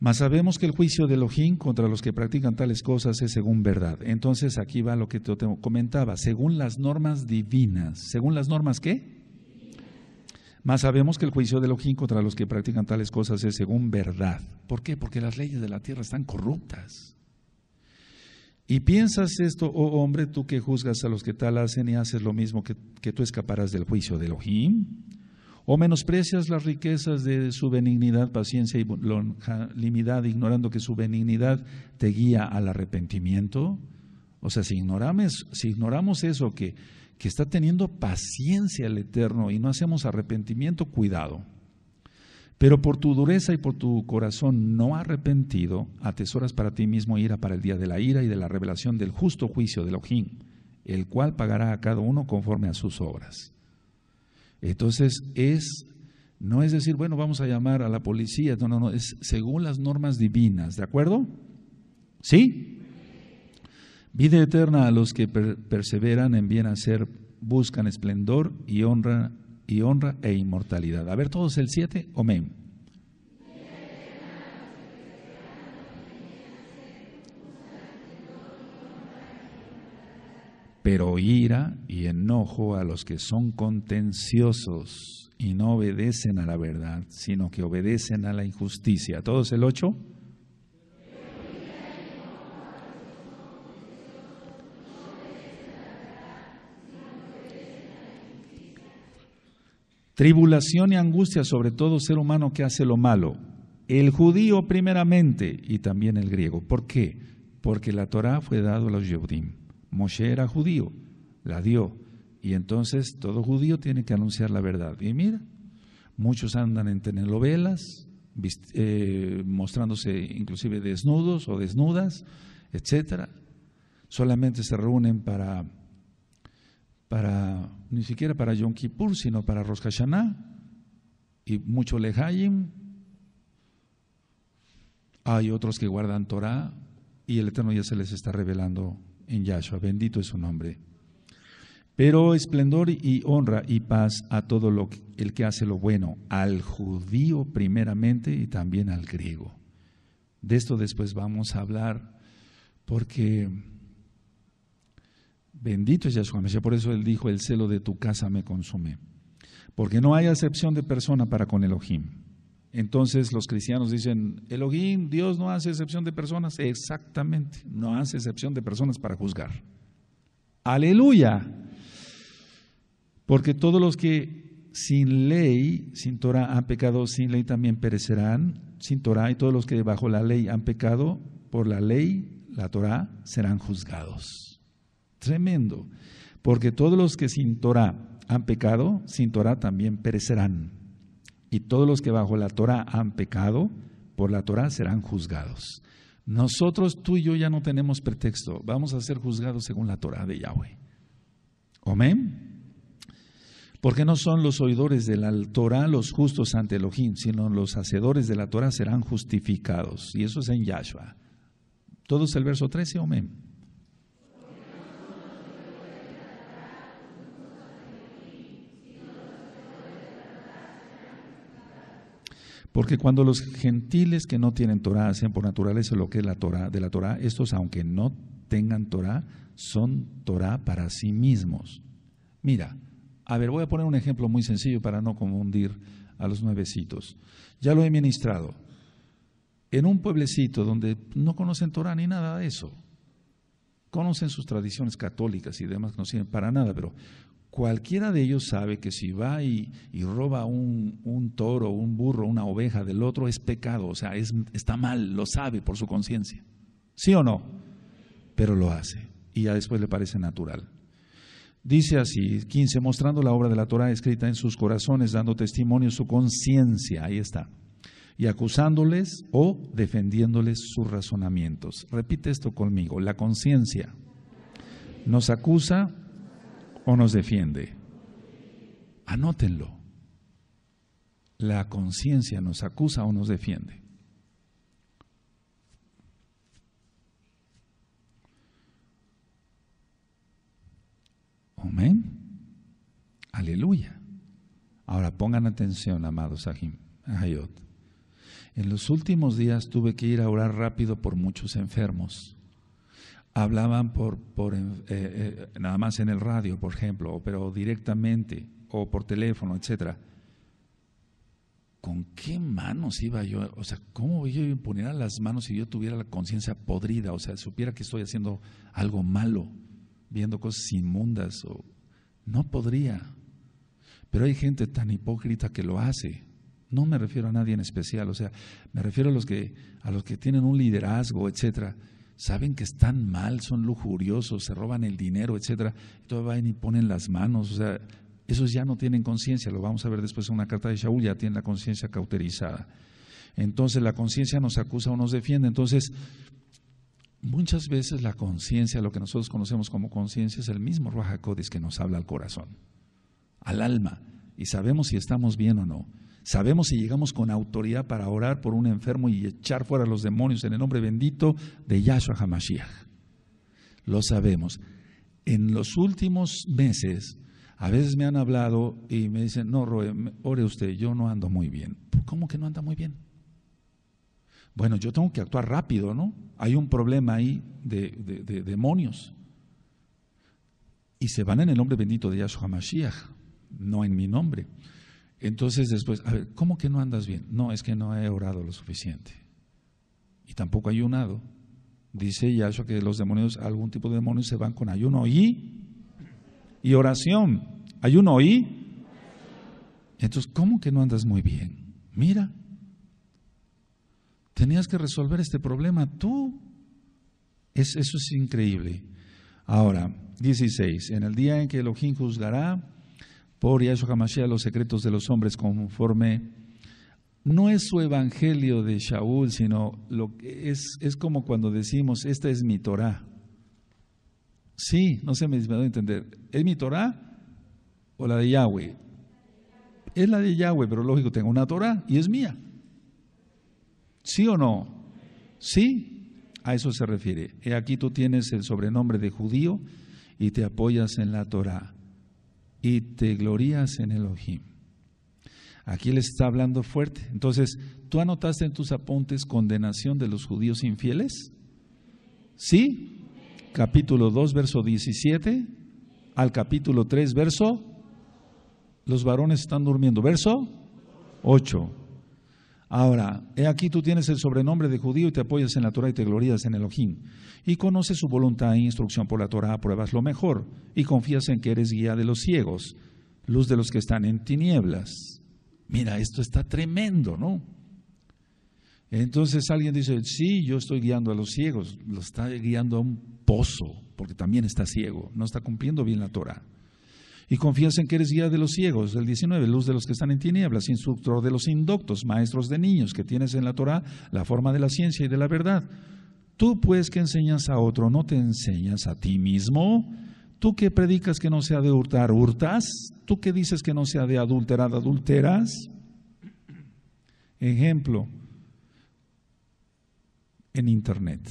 Mas sabemos que el juicio de Elohim contra los que practican tales cosas es según verdad. Entonces aquí va lo que te comentaba, según las normas divinas. ¿Según las normas qué? Mas sabemos que el juicio de Elohim contra los que practican tales cosas es según verdad. ¿Por qué? Porque las leyes de la tierra están corruptas. Y piensas esto, oh hombre, tú que juzgas a los que tal hacen y haces lo mismo que, tú escaparás del juicio de Elohim. ¿O menosprecias las riquezas de su benignidad, paciencia y longanimidad, ignorando que su benignidad te guía al arrepentimiento? O sea, si si ignoramos eso, que que está teniendo paciencia el Eterno y no hacemos arrepentimiento, cuidado. Pero por tu dureza y por tu corazón no arrepentido, atesoras para ti mismo ira para el día de la ira y de la revelación del justo juicio del Ojín, el cual pagará a cada uno conforme a sus obras. Entonces es no es decir, bueno, vamos a llamar a la policía, no, no, no, es según las normas divinas, ¿de acuerdo? ¿Sí? Vida eterna a los que perseveran en bien hacer, buscan esplendor y honra, y honra e inmortalidad. A ver todos el 7, amén. Pero ira y enojo a los que son contenciosos y no obedecen a la verdad, sino que obedecen a la injusticia. ¿Todos el 8? Tribulación y angustia sobre todo ser humano que hace lo malo. El judío primeramente y también el griego. ¿Por qué? Porque la Torah fue dada a los Yehudim. Moshe era judío, la dio. Y entonces todo judío tiene que anunciar la verdad. Y mira, muchos andan en telenovelas, eh, mostrándose inclusive desnudos o desnudas, etcétera. Solamente se reúnen para para, ni siquiera para Yom Kippur, sino para Rosh Hashanah y mucho Lehayim. Hay otros que guardan Torah y el Eterno ya se les está revelando en Yahshua. Bendito es su nombre. Pero esplendor y honra y paz a todo lo, el que hace lo bueno, al judío primeramente y también al griego. De esto después vamos a hablar porque Bendito es Yahshua Por eso él dijo, el celo de tu casa me consume. Porque no hay acepción de persona para con Elohim. Entonces los cristianos dicen, Elohim, Dios no hace excepción de personas. Exactamente, no hace excepción de personas para juzgar. Aleluya. Porque todos los que sin ley, sin Torah han pecado, sin ley también perecerán. Sin Torah y todos los que bajo la ley han pecado, por la ley, la Torah, serán juzgados. Tremendo. Porque todos los que sin Torah han pecado, sin Torah también perecerán. Y todos los que bajo la Torah han pecado, por la Torah serán juzgados. Nosotros, tú y yo, ya no tenemos pretexto. Vamos a ser juzgados según la Torah de Yahweh. Amén. Porque no son los oidores de la Torah los justos ante Elohim, sino los hacedores de la Torah serán justificados. Y eso es en Yahshua. Todos el verso 13, amén. Porque cuando los gentiles que no tienen Torah hacen por naturaleza lo que es la Torah de la Torah, estos aunque no tengan Torah, son Torah para sí mismos. Mira, a ver, voy a poner un ejemplo muy sencillo para no confundir a los nuevecitos. Ya lo he ministrado. En un pueblecito donde no conocen Torah ni nada de eso, conocen sus tradiciones católicas y demás, no sirven para nada, pero Cualquiera de ellos sabe que si va y, roba un, toro, un burro, una oveja del otro, es pecado, o sea, está mal, lo sabe por su conciencia. ¿Sí o no? Pero lo hace y ya después le parece natural. Dice así, 15, mostrando la obra de la Torah escrita en sus corazones, dando testimonio su conciencia, ahí está, y acusándoles o defendiéndoles sus razonamientos. Repite esto conmigo, la conciencia nos acusa o nos defiende? Anótenlo. La conciencia nos acusa o nos defiende. Amén. Aleluya. Ahora pongan atención, amados Ayot. En los últimos días tuve que ir a orar rápido por muchos enfermos hablaban por, por eh, eh, nada más en el radio, por ejemplo, pero directamente o por teléfono, etcétera. ¿Con qué manos iba yo? O sea, ¿cómo yo imponer las manos si yo tuviera la conciencia podrida? O sea, supiera que estoy haciendo algo malo, viendo cosas inmundas. No podría. Pero hay gente tan hipócrita que lo hace. No me refiero a nadie en especial. O sea, me refiero a los que, a los que tienen un liderazgo, etcétera saben que están mal, son lujuriosos, se roban el dinero, etcétera, entonces van y ponen las manos, o sea, esos ya no tienen conciencia, lo vamos a ver después en una carta de Shaul, ya tienen la conciencia cauterizada. Entonces la conciencia nos acusa o nos defiende, entonces muchas veces la conciencia, lo que nosotros conocemos como conciencia es el mismo Ruach que nos habla al corazón, al alma, y sabemos si estamos bien o no. Sabemos si llegamos con autoridad para orar por un enfermo y echar fuera los demonios en el nombre bendito de Yahshua HaMashiach. Lo sabemos. En los últimos meses, a veces me han hablado y me dicen, no, ore usted, yo no ando muy bien. ¿Cómo que no anda muy bien? Bueno, yo tengo que actuar rápido, ¿no? Hay un problema ahí de, de demonios. Y se van en el nombre bendito de Yahshua HaMashiach, no en mi nombre. Entonces después, a ver, ¿cómo que no andas bien? No, es que no he orado lo suficiente. Y tampoco ayunado. Dice Yahshua que los demonios, algún tipo de demonios se van con ayuno y, y oración. Ayuno y. Entonces, ¿cómo que no andas muy bien? Mira, tenías que resolver este problema tú. Es, eso es increíble. Ahora, 16. En el día en que Elohim juzgará por Yahshua Hamashiach los secretos de los hombres conforme no es su evangelio de Shaul, sino lo que es, es como cuando decimos, esta es mi Torah. Sí, no se me, va a entender. ¿Es mi Torah o la de Yahweh? Es la de Yahweh, pero lógico, tengo una Torah y es mía. ¿Sí o no? Sí, a eso se refiere. Aquí tú tienes el sobrenombre de judío y te apoyas en la Torah y te glorías en Elohim. Aquí le está hablando fuerte. Entonces, ¿tú anotaste en tus apuntes condenación de los judíos infieles? ¿Sí? Capítulo 2, verso 17 al capítulo 3, verso. Los varones están durmiendo. Verso 8. Ahora, he aquí tú tienes el sobrenombre de judío y te apoyas en la Torah y te glorías en Elohim. Y conoces su voluntad e instrucción por la Torah, apruebas lo mejor y confías en que eres guía de los ciegos, luz de los que están en tinieblas. Mira, esto está tremendo, ¿no? Entonces alguien dice, sí, yo estoy guiando a los ciegos, lo está guiando a un pozo, porque también está ciego, no está cumpliendo bien la Torah y confías en que eres guía de los ciegos, el 19, luz de los que están en tinieblas, instructor de los indoctos, maestros de niños, que tienes en la Torah la forma de la ciencia y de la verdad. Tú pues que enseñas a otro, no te enseñas a ti mismo. Tú que predicas que no sea de hurtar, hurtas. Tú que dices que no sea de adulterar, adulteras. Ejemplo, en Internet.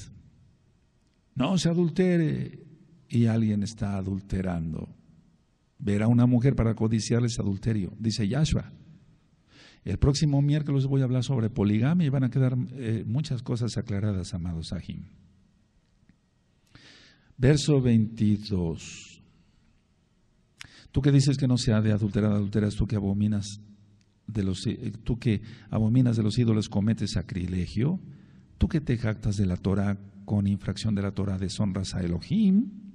No se adultere y alguien está adulterando. Ver a una mujer para codiciarles adulterio, dice Yahshua. El próximo miércoles voy a hablar sobre poligamia y van a quedar eh, muchas cosas aclaradas, amados Sahim. Verso 22. Tú que dices que no sea de adulterar, adulteras, tú que abominas de los eh, tú que abominas de los ídolos cometes sacrilegio, tú que te jactas de la Torah con infracción de la Torah deshonras a Elohim.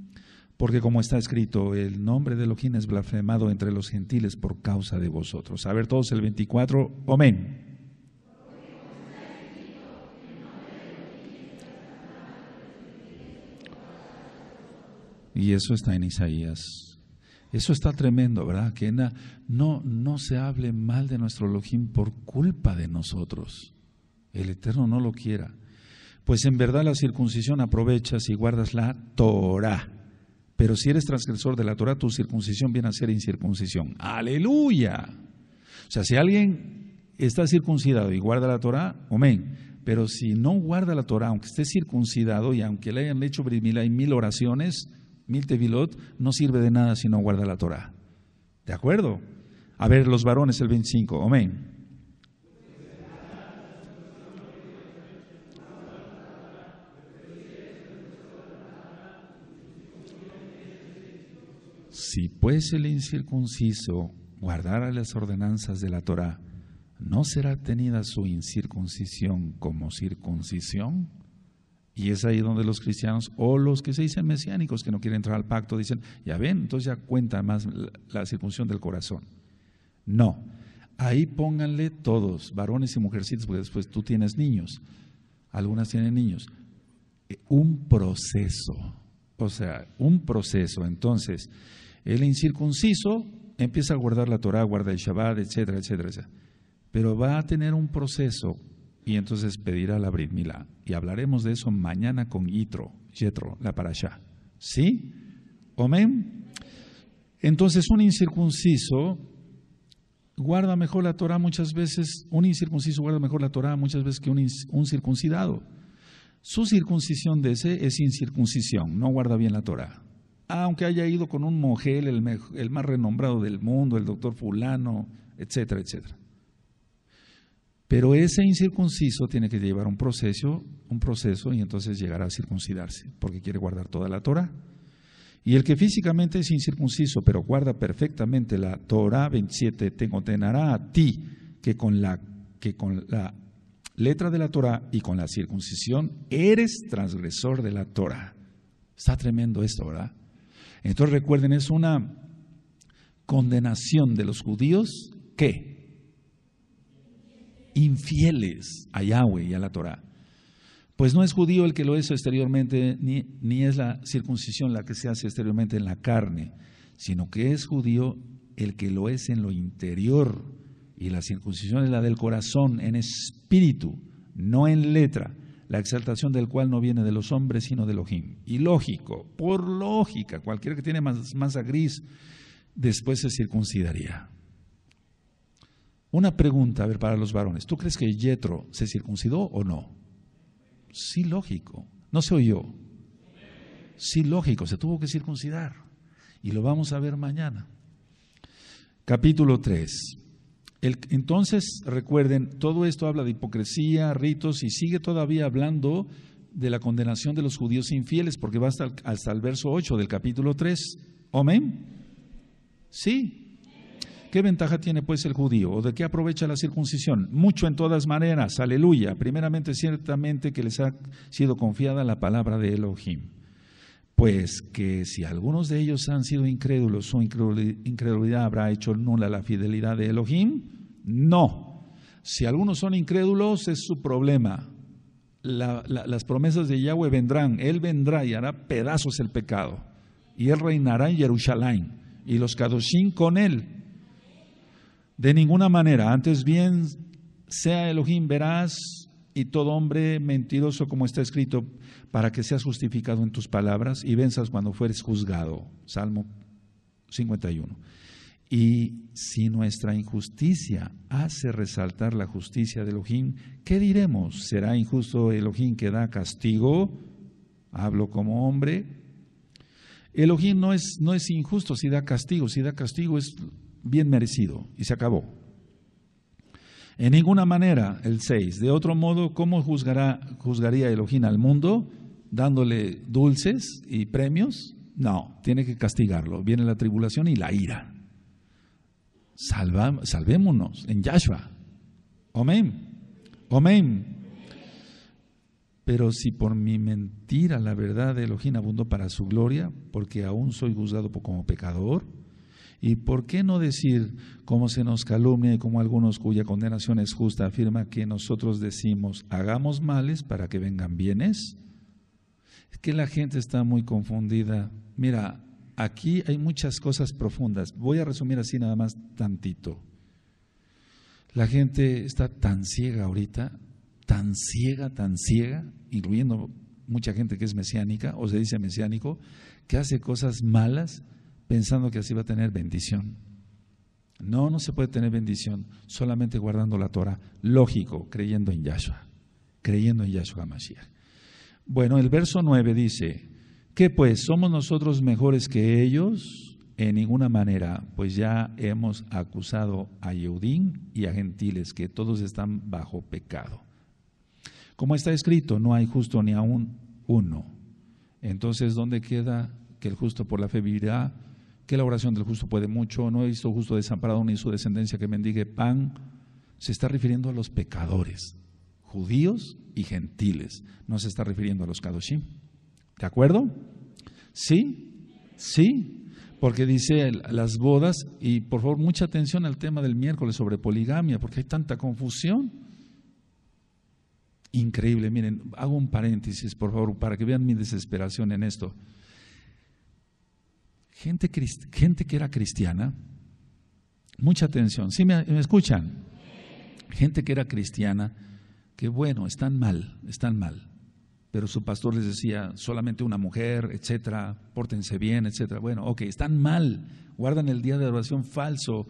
Porque como está escrito, el nombre de Elohim es blasfemado entre los gentiles por causa de vosotros. A ver todos el 24, amén. Y eso está en Isaías. Eso está tremendo, ¿verdad? Que no, no se hable mal de nuestro Elohim por culpa de nosotros. El Eterno no lo quiera. Pues en verdad la circuncisión aprovechas y guardas la Torah pero si eres transgresor de la Torah, tu circuncisión viene a ser incircuncisión. Aleluya. O sea, si alguien está circuncidado y guarda la Torah, amén. Pero si no guarda la Torah, aunque esté circuncidado y aunque le hayan hecho mil oraciones, mil tevilot, no sirve de nada si no guarda la Torah. ¿De acuerdo? A ver, los varones, el 25, amén. Si pues el incircunciso guardara las ordenanzas de la Torá, ¿no será tenida su incircuncisión como circuncisión? Y es ahí donde los cristianos o los que se dicen mesiánicos que no quieren entrar al pacto dicen, ya ven, entonces ya cuenta más la, circuncisión del corazón. No, ahí pónganle todos, varones y mujercitos, porque después tú tienes niños, algunas tienen niños, eh, un proceso, o sea, un proceso. Entonces, el incircunciso empieza a guardar la Torah, guarda el Shabbat, etcétera, etcétera, etcétera. Pero va a tener un proceso y entonces pedirá la Brit Y hablaremos de eso mañana con Yitro, Yetro, la Parashá. ¿Sí? ¿Amén? Entonces, un incircunciso guarda mejor la Torah muchas veces, un incircunciso guarda mejor la Torah muchas veces que un, un circuncidado. Su circuncisión de ese es incircuncisión, no guarda bien la Torah aunque haya ido con un mogel, el, más renombrado del mundo, el doctor fulano, etcétera, etcétera. Pero ese incircunciso tiene que llevar un proceso, un proceso y entonces llegará a circuncidarse, porque quiere guardar toda la Torah. Y el que físicamente es incircunciso, pero guarda perfectamente la Torah 27, te condenará a ti que con la que con la letra de la Torah y con la circuncisión eres transgresor de la Torah. Está tremendo esto, ¿verdad? Entonces recuerden, es una condenación de los judíos que infieles a Yahweh y a la Torá. Pues no es judío el que lo es exteriormente, ni es la circuncisión la que se hace exteriormente en la carne, sino que es judío el que lo es en lo interior. Y la circuncisión es la del corazón, en espíritu, no en letra la exaltación del cual no viene de los hombres, sino de Elohim. Y lógico, por lógica, cualquiera que tiene masa gris, después se circuncidaría. Una pregunta, a ver, para los varones. ¿Tú crees que Yetro se circuncidó o no? Sí, lógico. No se oyó. Sí, lógico, se tuvo que circuncidar. Y lo vamos a ver mañana. Capítulo 3 entonces, recuerden, todo esto habla de hipocresía, ritos y sigue todavía hablando de la condenación de los judíos infieles, porque va hasta el, verso 8 del capítulo 3. ¿Amén? Sí. ¿Qué ventaja tiene pues el judío? ¿O de qué aprovecha la circuncisión? Mucho en todas maneras, aleluya. Primeramente, ciertamente que les ha sido confiada la palabra de Elohim pues que si algunos de ellos han sido incrédulos, su incredulidad habrá hecho nula la fidelidad de Elohim. No. Si algunos son incrédulos, es su problema. las promesas de Yahweh vendrán. Él vendrá y hará pedazos el pecado. Y él reinará en Jerusalén. Y los Kadoshim con él. De ninguna manera. Antes bien, sea Elohim, verás y todo hombre mentiroso, como está escrito, para que seas justificado en tus palabras y venzas cuando fueres juzgado. Salmo 51. Y si nuestra injusticia hace resaltar la justicia de Elohim, ¿qué diremos? ¿Será injusto Elohim que da castigo? Hablo como hombre. Elohim no es, no es injusto si da castigo, si da castigo es bien merecido y se acabó. En ninguna manera, el 6. De otro modo, ¿cómo juzgará, juzgaría Elohim al mundo? ¿Dándole dulces y premios? No, tiene que castigarlo. Viene la tribulación y la ira. salvémonos en Yahshua. Amén. Amén. Pero si por mi mentira la verdad de Elohim abundó para su gloria, porque aún soy juzgado como pecador, ¿Y por qué no decir, cómo se nos calumnia y como algunos cuya condenación es justa, afirma que nosotros decimos, hagamos males para que vengan bienes? Es que la gente está muy confundida. Mira, aquí hay muchas cosas profundas. Voy a resumir así nada más tantito. La gente está tan ciega ahorita, tan ciega, tan ciega, incluyendo mucha gente que es mesiánica o se dice mesiánico, que hace cosas malas pensando que así va a tener bendición. No, no se puede tener bendición solamente guardando la Torah. Lógico, creyendo en Yahshua, creyendo en Yahshua Mashiach. Bueno, el verso 9 dice, ¿qué pues? ¿Somos nosotros mejores que ellos? En ninguna manera, pues ya hemos acusado a Yehudín y a gentiles, que todos están bajo pecado. Como está escrito, no hay justo ni aún uno. Entonces, ¿dónde queda que el justo por la fe vivirá? que la oración del justo puede mucho, no he visto justo desamparado ni su descendencia que mendigue pan. Se está refiriendo a los pecadores, judíos y gentiles, no se está refiriendo a los kadoshim. ¿De acuerdo? Sí, sí, porque dice las bodas, y por favor mucha atención al tema del miércoles sobre poligamia, porque hay tanta confusión. Increíble, miren, hago un paréntesis, por favor, para que vean mi desesperación en esto. Gente, que era cristiana, mucha atención, ¿sí me, escuchan? Gente que era cristiana, que bueno, están mal, están mal, pero su pastor les decía, solamente una mujer, etcétera, pórtense bien, etcétera. Bueno, ok, están mal, guardan el día de oración falso,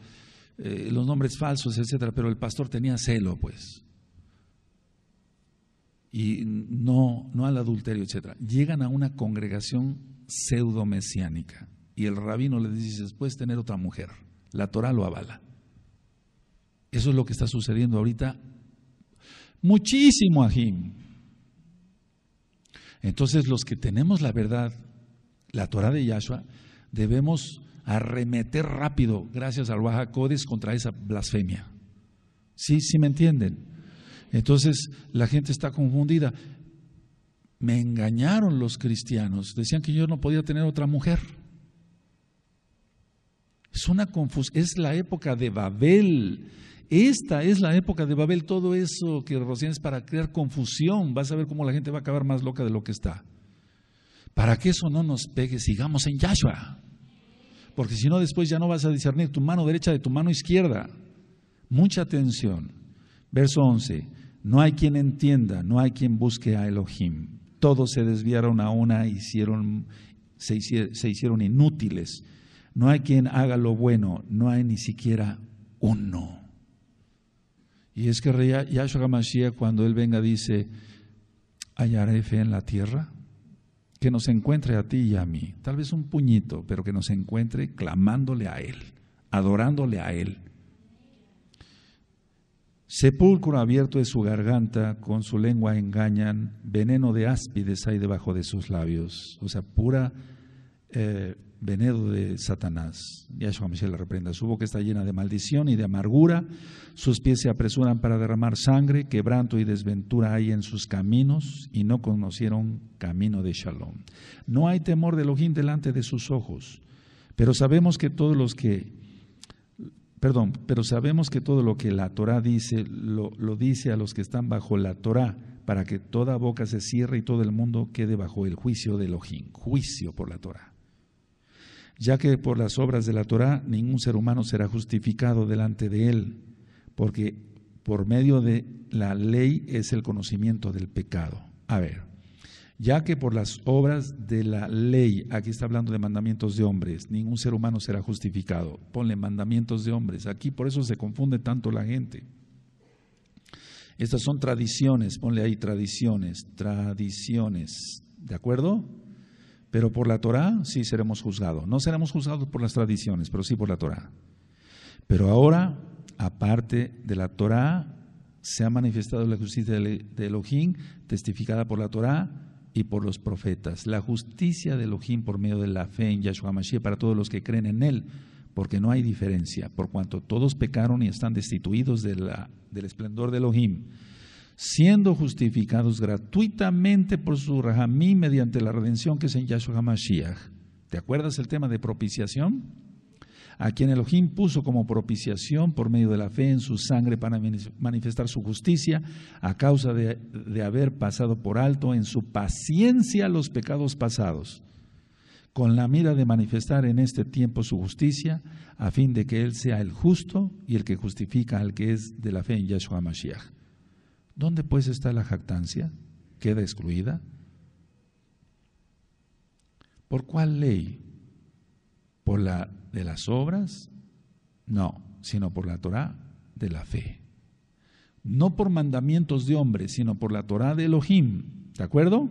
eh, los nombres falsos, etcétera, pero el pastor tenía celo, pues. Y no, no al adulterio, etcétera. Llegan a una congregación pseudo-mesiánica y el rabino le dice, puedes tener otra mujer, la Torah lo avala. Eso es lo que está sucediendo ahorita muchísimo ajín. Entonces los que tenemos la verdad, la Torah de Yahshua, debemos arremeter rápido, gracias al Baja contra esa blasfemia. ¿Sí? ¿Sí me entienden? Entonces la gente está confundida. Me engañaron los cristianos, decían que yo no podía tener otra mujer. Es una es la época de Babel. Esta es la época de Babel, todo eso que recién es para crear confusión. Vas a ver cómo la gente va a acabar más loca de lo que está. Para que eso no nos pegue, sigamos en Yahshua. Porque si no, después ya no vas a discernir tu mano derecha de tu mano izquierda. Mucha atención. Verso 11. No hay quien entienda, no hay quien busque a Elohim. Todos se desviaron a una, se hicieron inútiles no hay quien haga lo bueno, no hay ni siquiera uno. Y es que Yahshua Mashiach, cuando Él venga, dice: ¿Hallaré fe en la tierra? Que nos encuentre a ti y a mí, tal vez un puñito, pero que nos encuentre clamándole a Él, adorándole a Él. Sepulcro abierto de su garganta, con su lengua engañan, veneno de áspides hay debajo de sus labios. O sea, pura eh, Venedo de Satanás. y Mashiach la reprenda. Su boca está llena de maldición y de amargura. Sus pies se apresuran para derramar sangre. Quebranto y desventura hay en sus caminos y no conocieron camino de shalom. No hay temor de Elohim delante de sus ojos. Pero sabemos que todos los que, perdón, pero sabemos que todo lo que la Torah dice, lo, dice a los que están bajo la Torah, para que toda boca se cierre y todo el mundo quede bajo el juicio de Elohim, juicio por la Torah ya que por las obras de la Torá ningún ser humano será justificado delante de él, porque por medio de la ley es el conocimiento del pecado. A ver, ya que por las obras de la ley, aquí está hablando de mandamientos de hombres, ningún ser humano será justificado. Ponle mandamientos de hombres, aquí por eso se confunde tanto la gente. Estas son tradiciones, ponle ahí tradiciones, tradiciones, ¿de acuerdo? Pero por la Torá sí seremos juzgados. No seremos juzgados por las tradiciones, pero sí por la Torá. Pero ahora, aparte de la Torá, se ha manifestado la justicia e- de Elohim, testificada por la Torá y por los profetas. La justicia de Elohim por medio de la fe en Yahshua Mashiach para todos los que creen en él, porque no hay diferencia, por cuanto todos pecaron y están destituidos del esplendor de Elohim siendo justificados gratuitamente por su rajamí mediante la redención que es en Yahshua HaMashiach. ¿Te acuerdas el tema de propiciación? A quien Elohim puso como propiciación por medio de la fe en su sangre para manifestar su justicia, a causa de, de haber pasado por alto en su paciencia los pecados pasados, con la mira de manifestar en este tiempo su justicia, a fin de que Él sea el justo y el que justifica al que es de la fe en Yahshua Mashiach ¿Dónde pues está la jactancia? ¿Queda excluida? ¿Por cuál ley? ¿Por la de las obras? No, sino por la Torah de la fe. No por mandamientos de hombres, sino por la Torah de Elohim. ¿De acuerdo?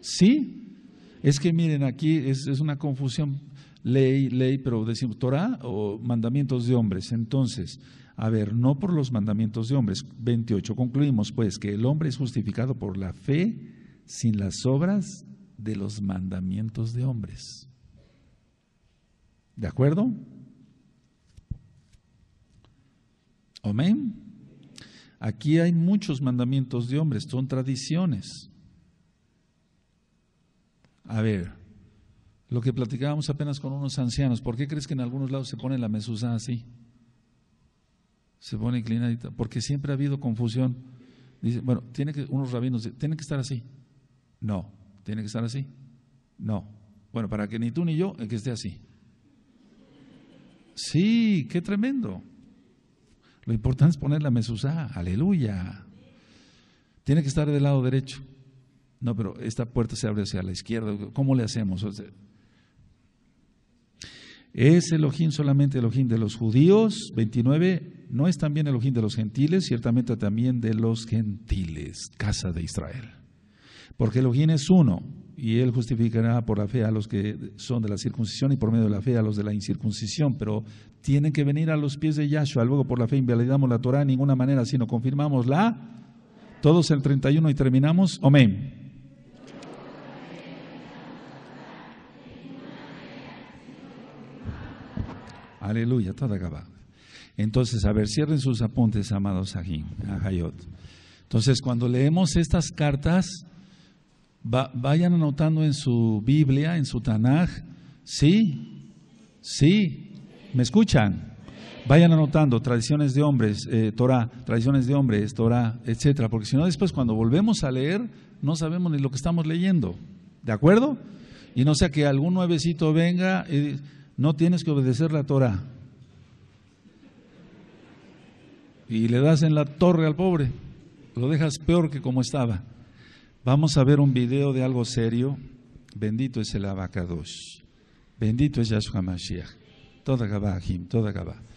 ¿Sí? Es que miren, aquí es, es una confusión ley, ley, pero decimos Torah o mandamientos de hombres. Entonces, a ver, no por los mandamientos de hombres. 28. Concluimos pues que el hombre es justificado por la fe sin las obras de los mandamientos de hombres. ¿De acuerdo? Amén. Aquí hay muchos mandamientos de hombres, son tradiciones. A ver, lo que platicábamos apenas con unos ancianos, ¿por qué crees que en algunos lados se pone la mesusa así? se pone inclinadita, porque siempre ha habido confusión. Dice, bueno, tiene que, unos rabinos dicen, tiene que estar así. No, tiene que estar así. No. Bueno, para que ni tú ni yo, el que esté así. Sí, qué tremendo. Lo importante es poner la mesusá, aleluya. Tiene que estar del lado derecho. No, pero esta puerta se abre hacia la izquierda. ¿Cómo le hacemos? es solamente solamente Elohim de los judíos, 29, ¿No es también el ojín de los gentiles? Ciertamente también de los gentiles, casa de Israel. Porque el ojín es uno, y él justificará por la fe a los que son de la circuncisión y por medio de la fe a los de la incircuncisión, pero tienen que venir a los pies de Yahshua. Luego por la fe invalidamos la Torah en ninguna manera, sino confirmamos la. Todos el 31 y terminamos. Amén. Aleluya, toda acabado. Entonces, a ver, cierren sus apuntes, amados aquí, Entonces, cuando leemos estas cartas, vayan anotando en su Biblia, en su Tanaj, sí, sí, ¿me escuchan? Vayan anotando tradiciones de hombres, eh, Torah, tradiciones de hombres, Torah, etcétera, porque si no, después cuando volvemos a leer, no sabemos ni lo que estamos leyendo, ¿de acuerdo? Y no sea que algún nuevecito venga y no tienes que obedecer la Torah y le das en la torre al pobre, lo dejas peor que como estaba. Vamos a ver un video de algo serio. Bendito es el abacados. Bendito es Yahshua Mashiach. Toda toda Gabah.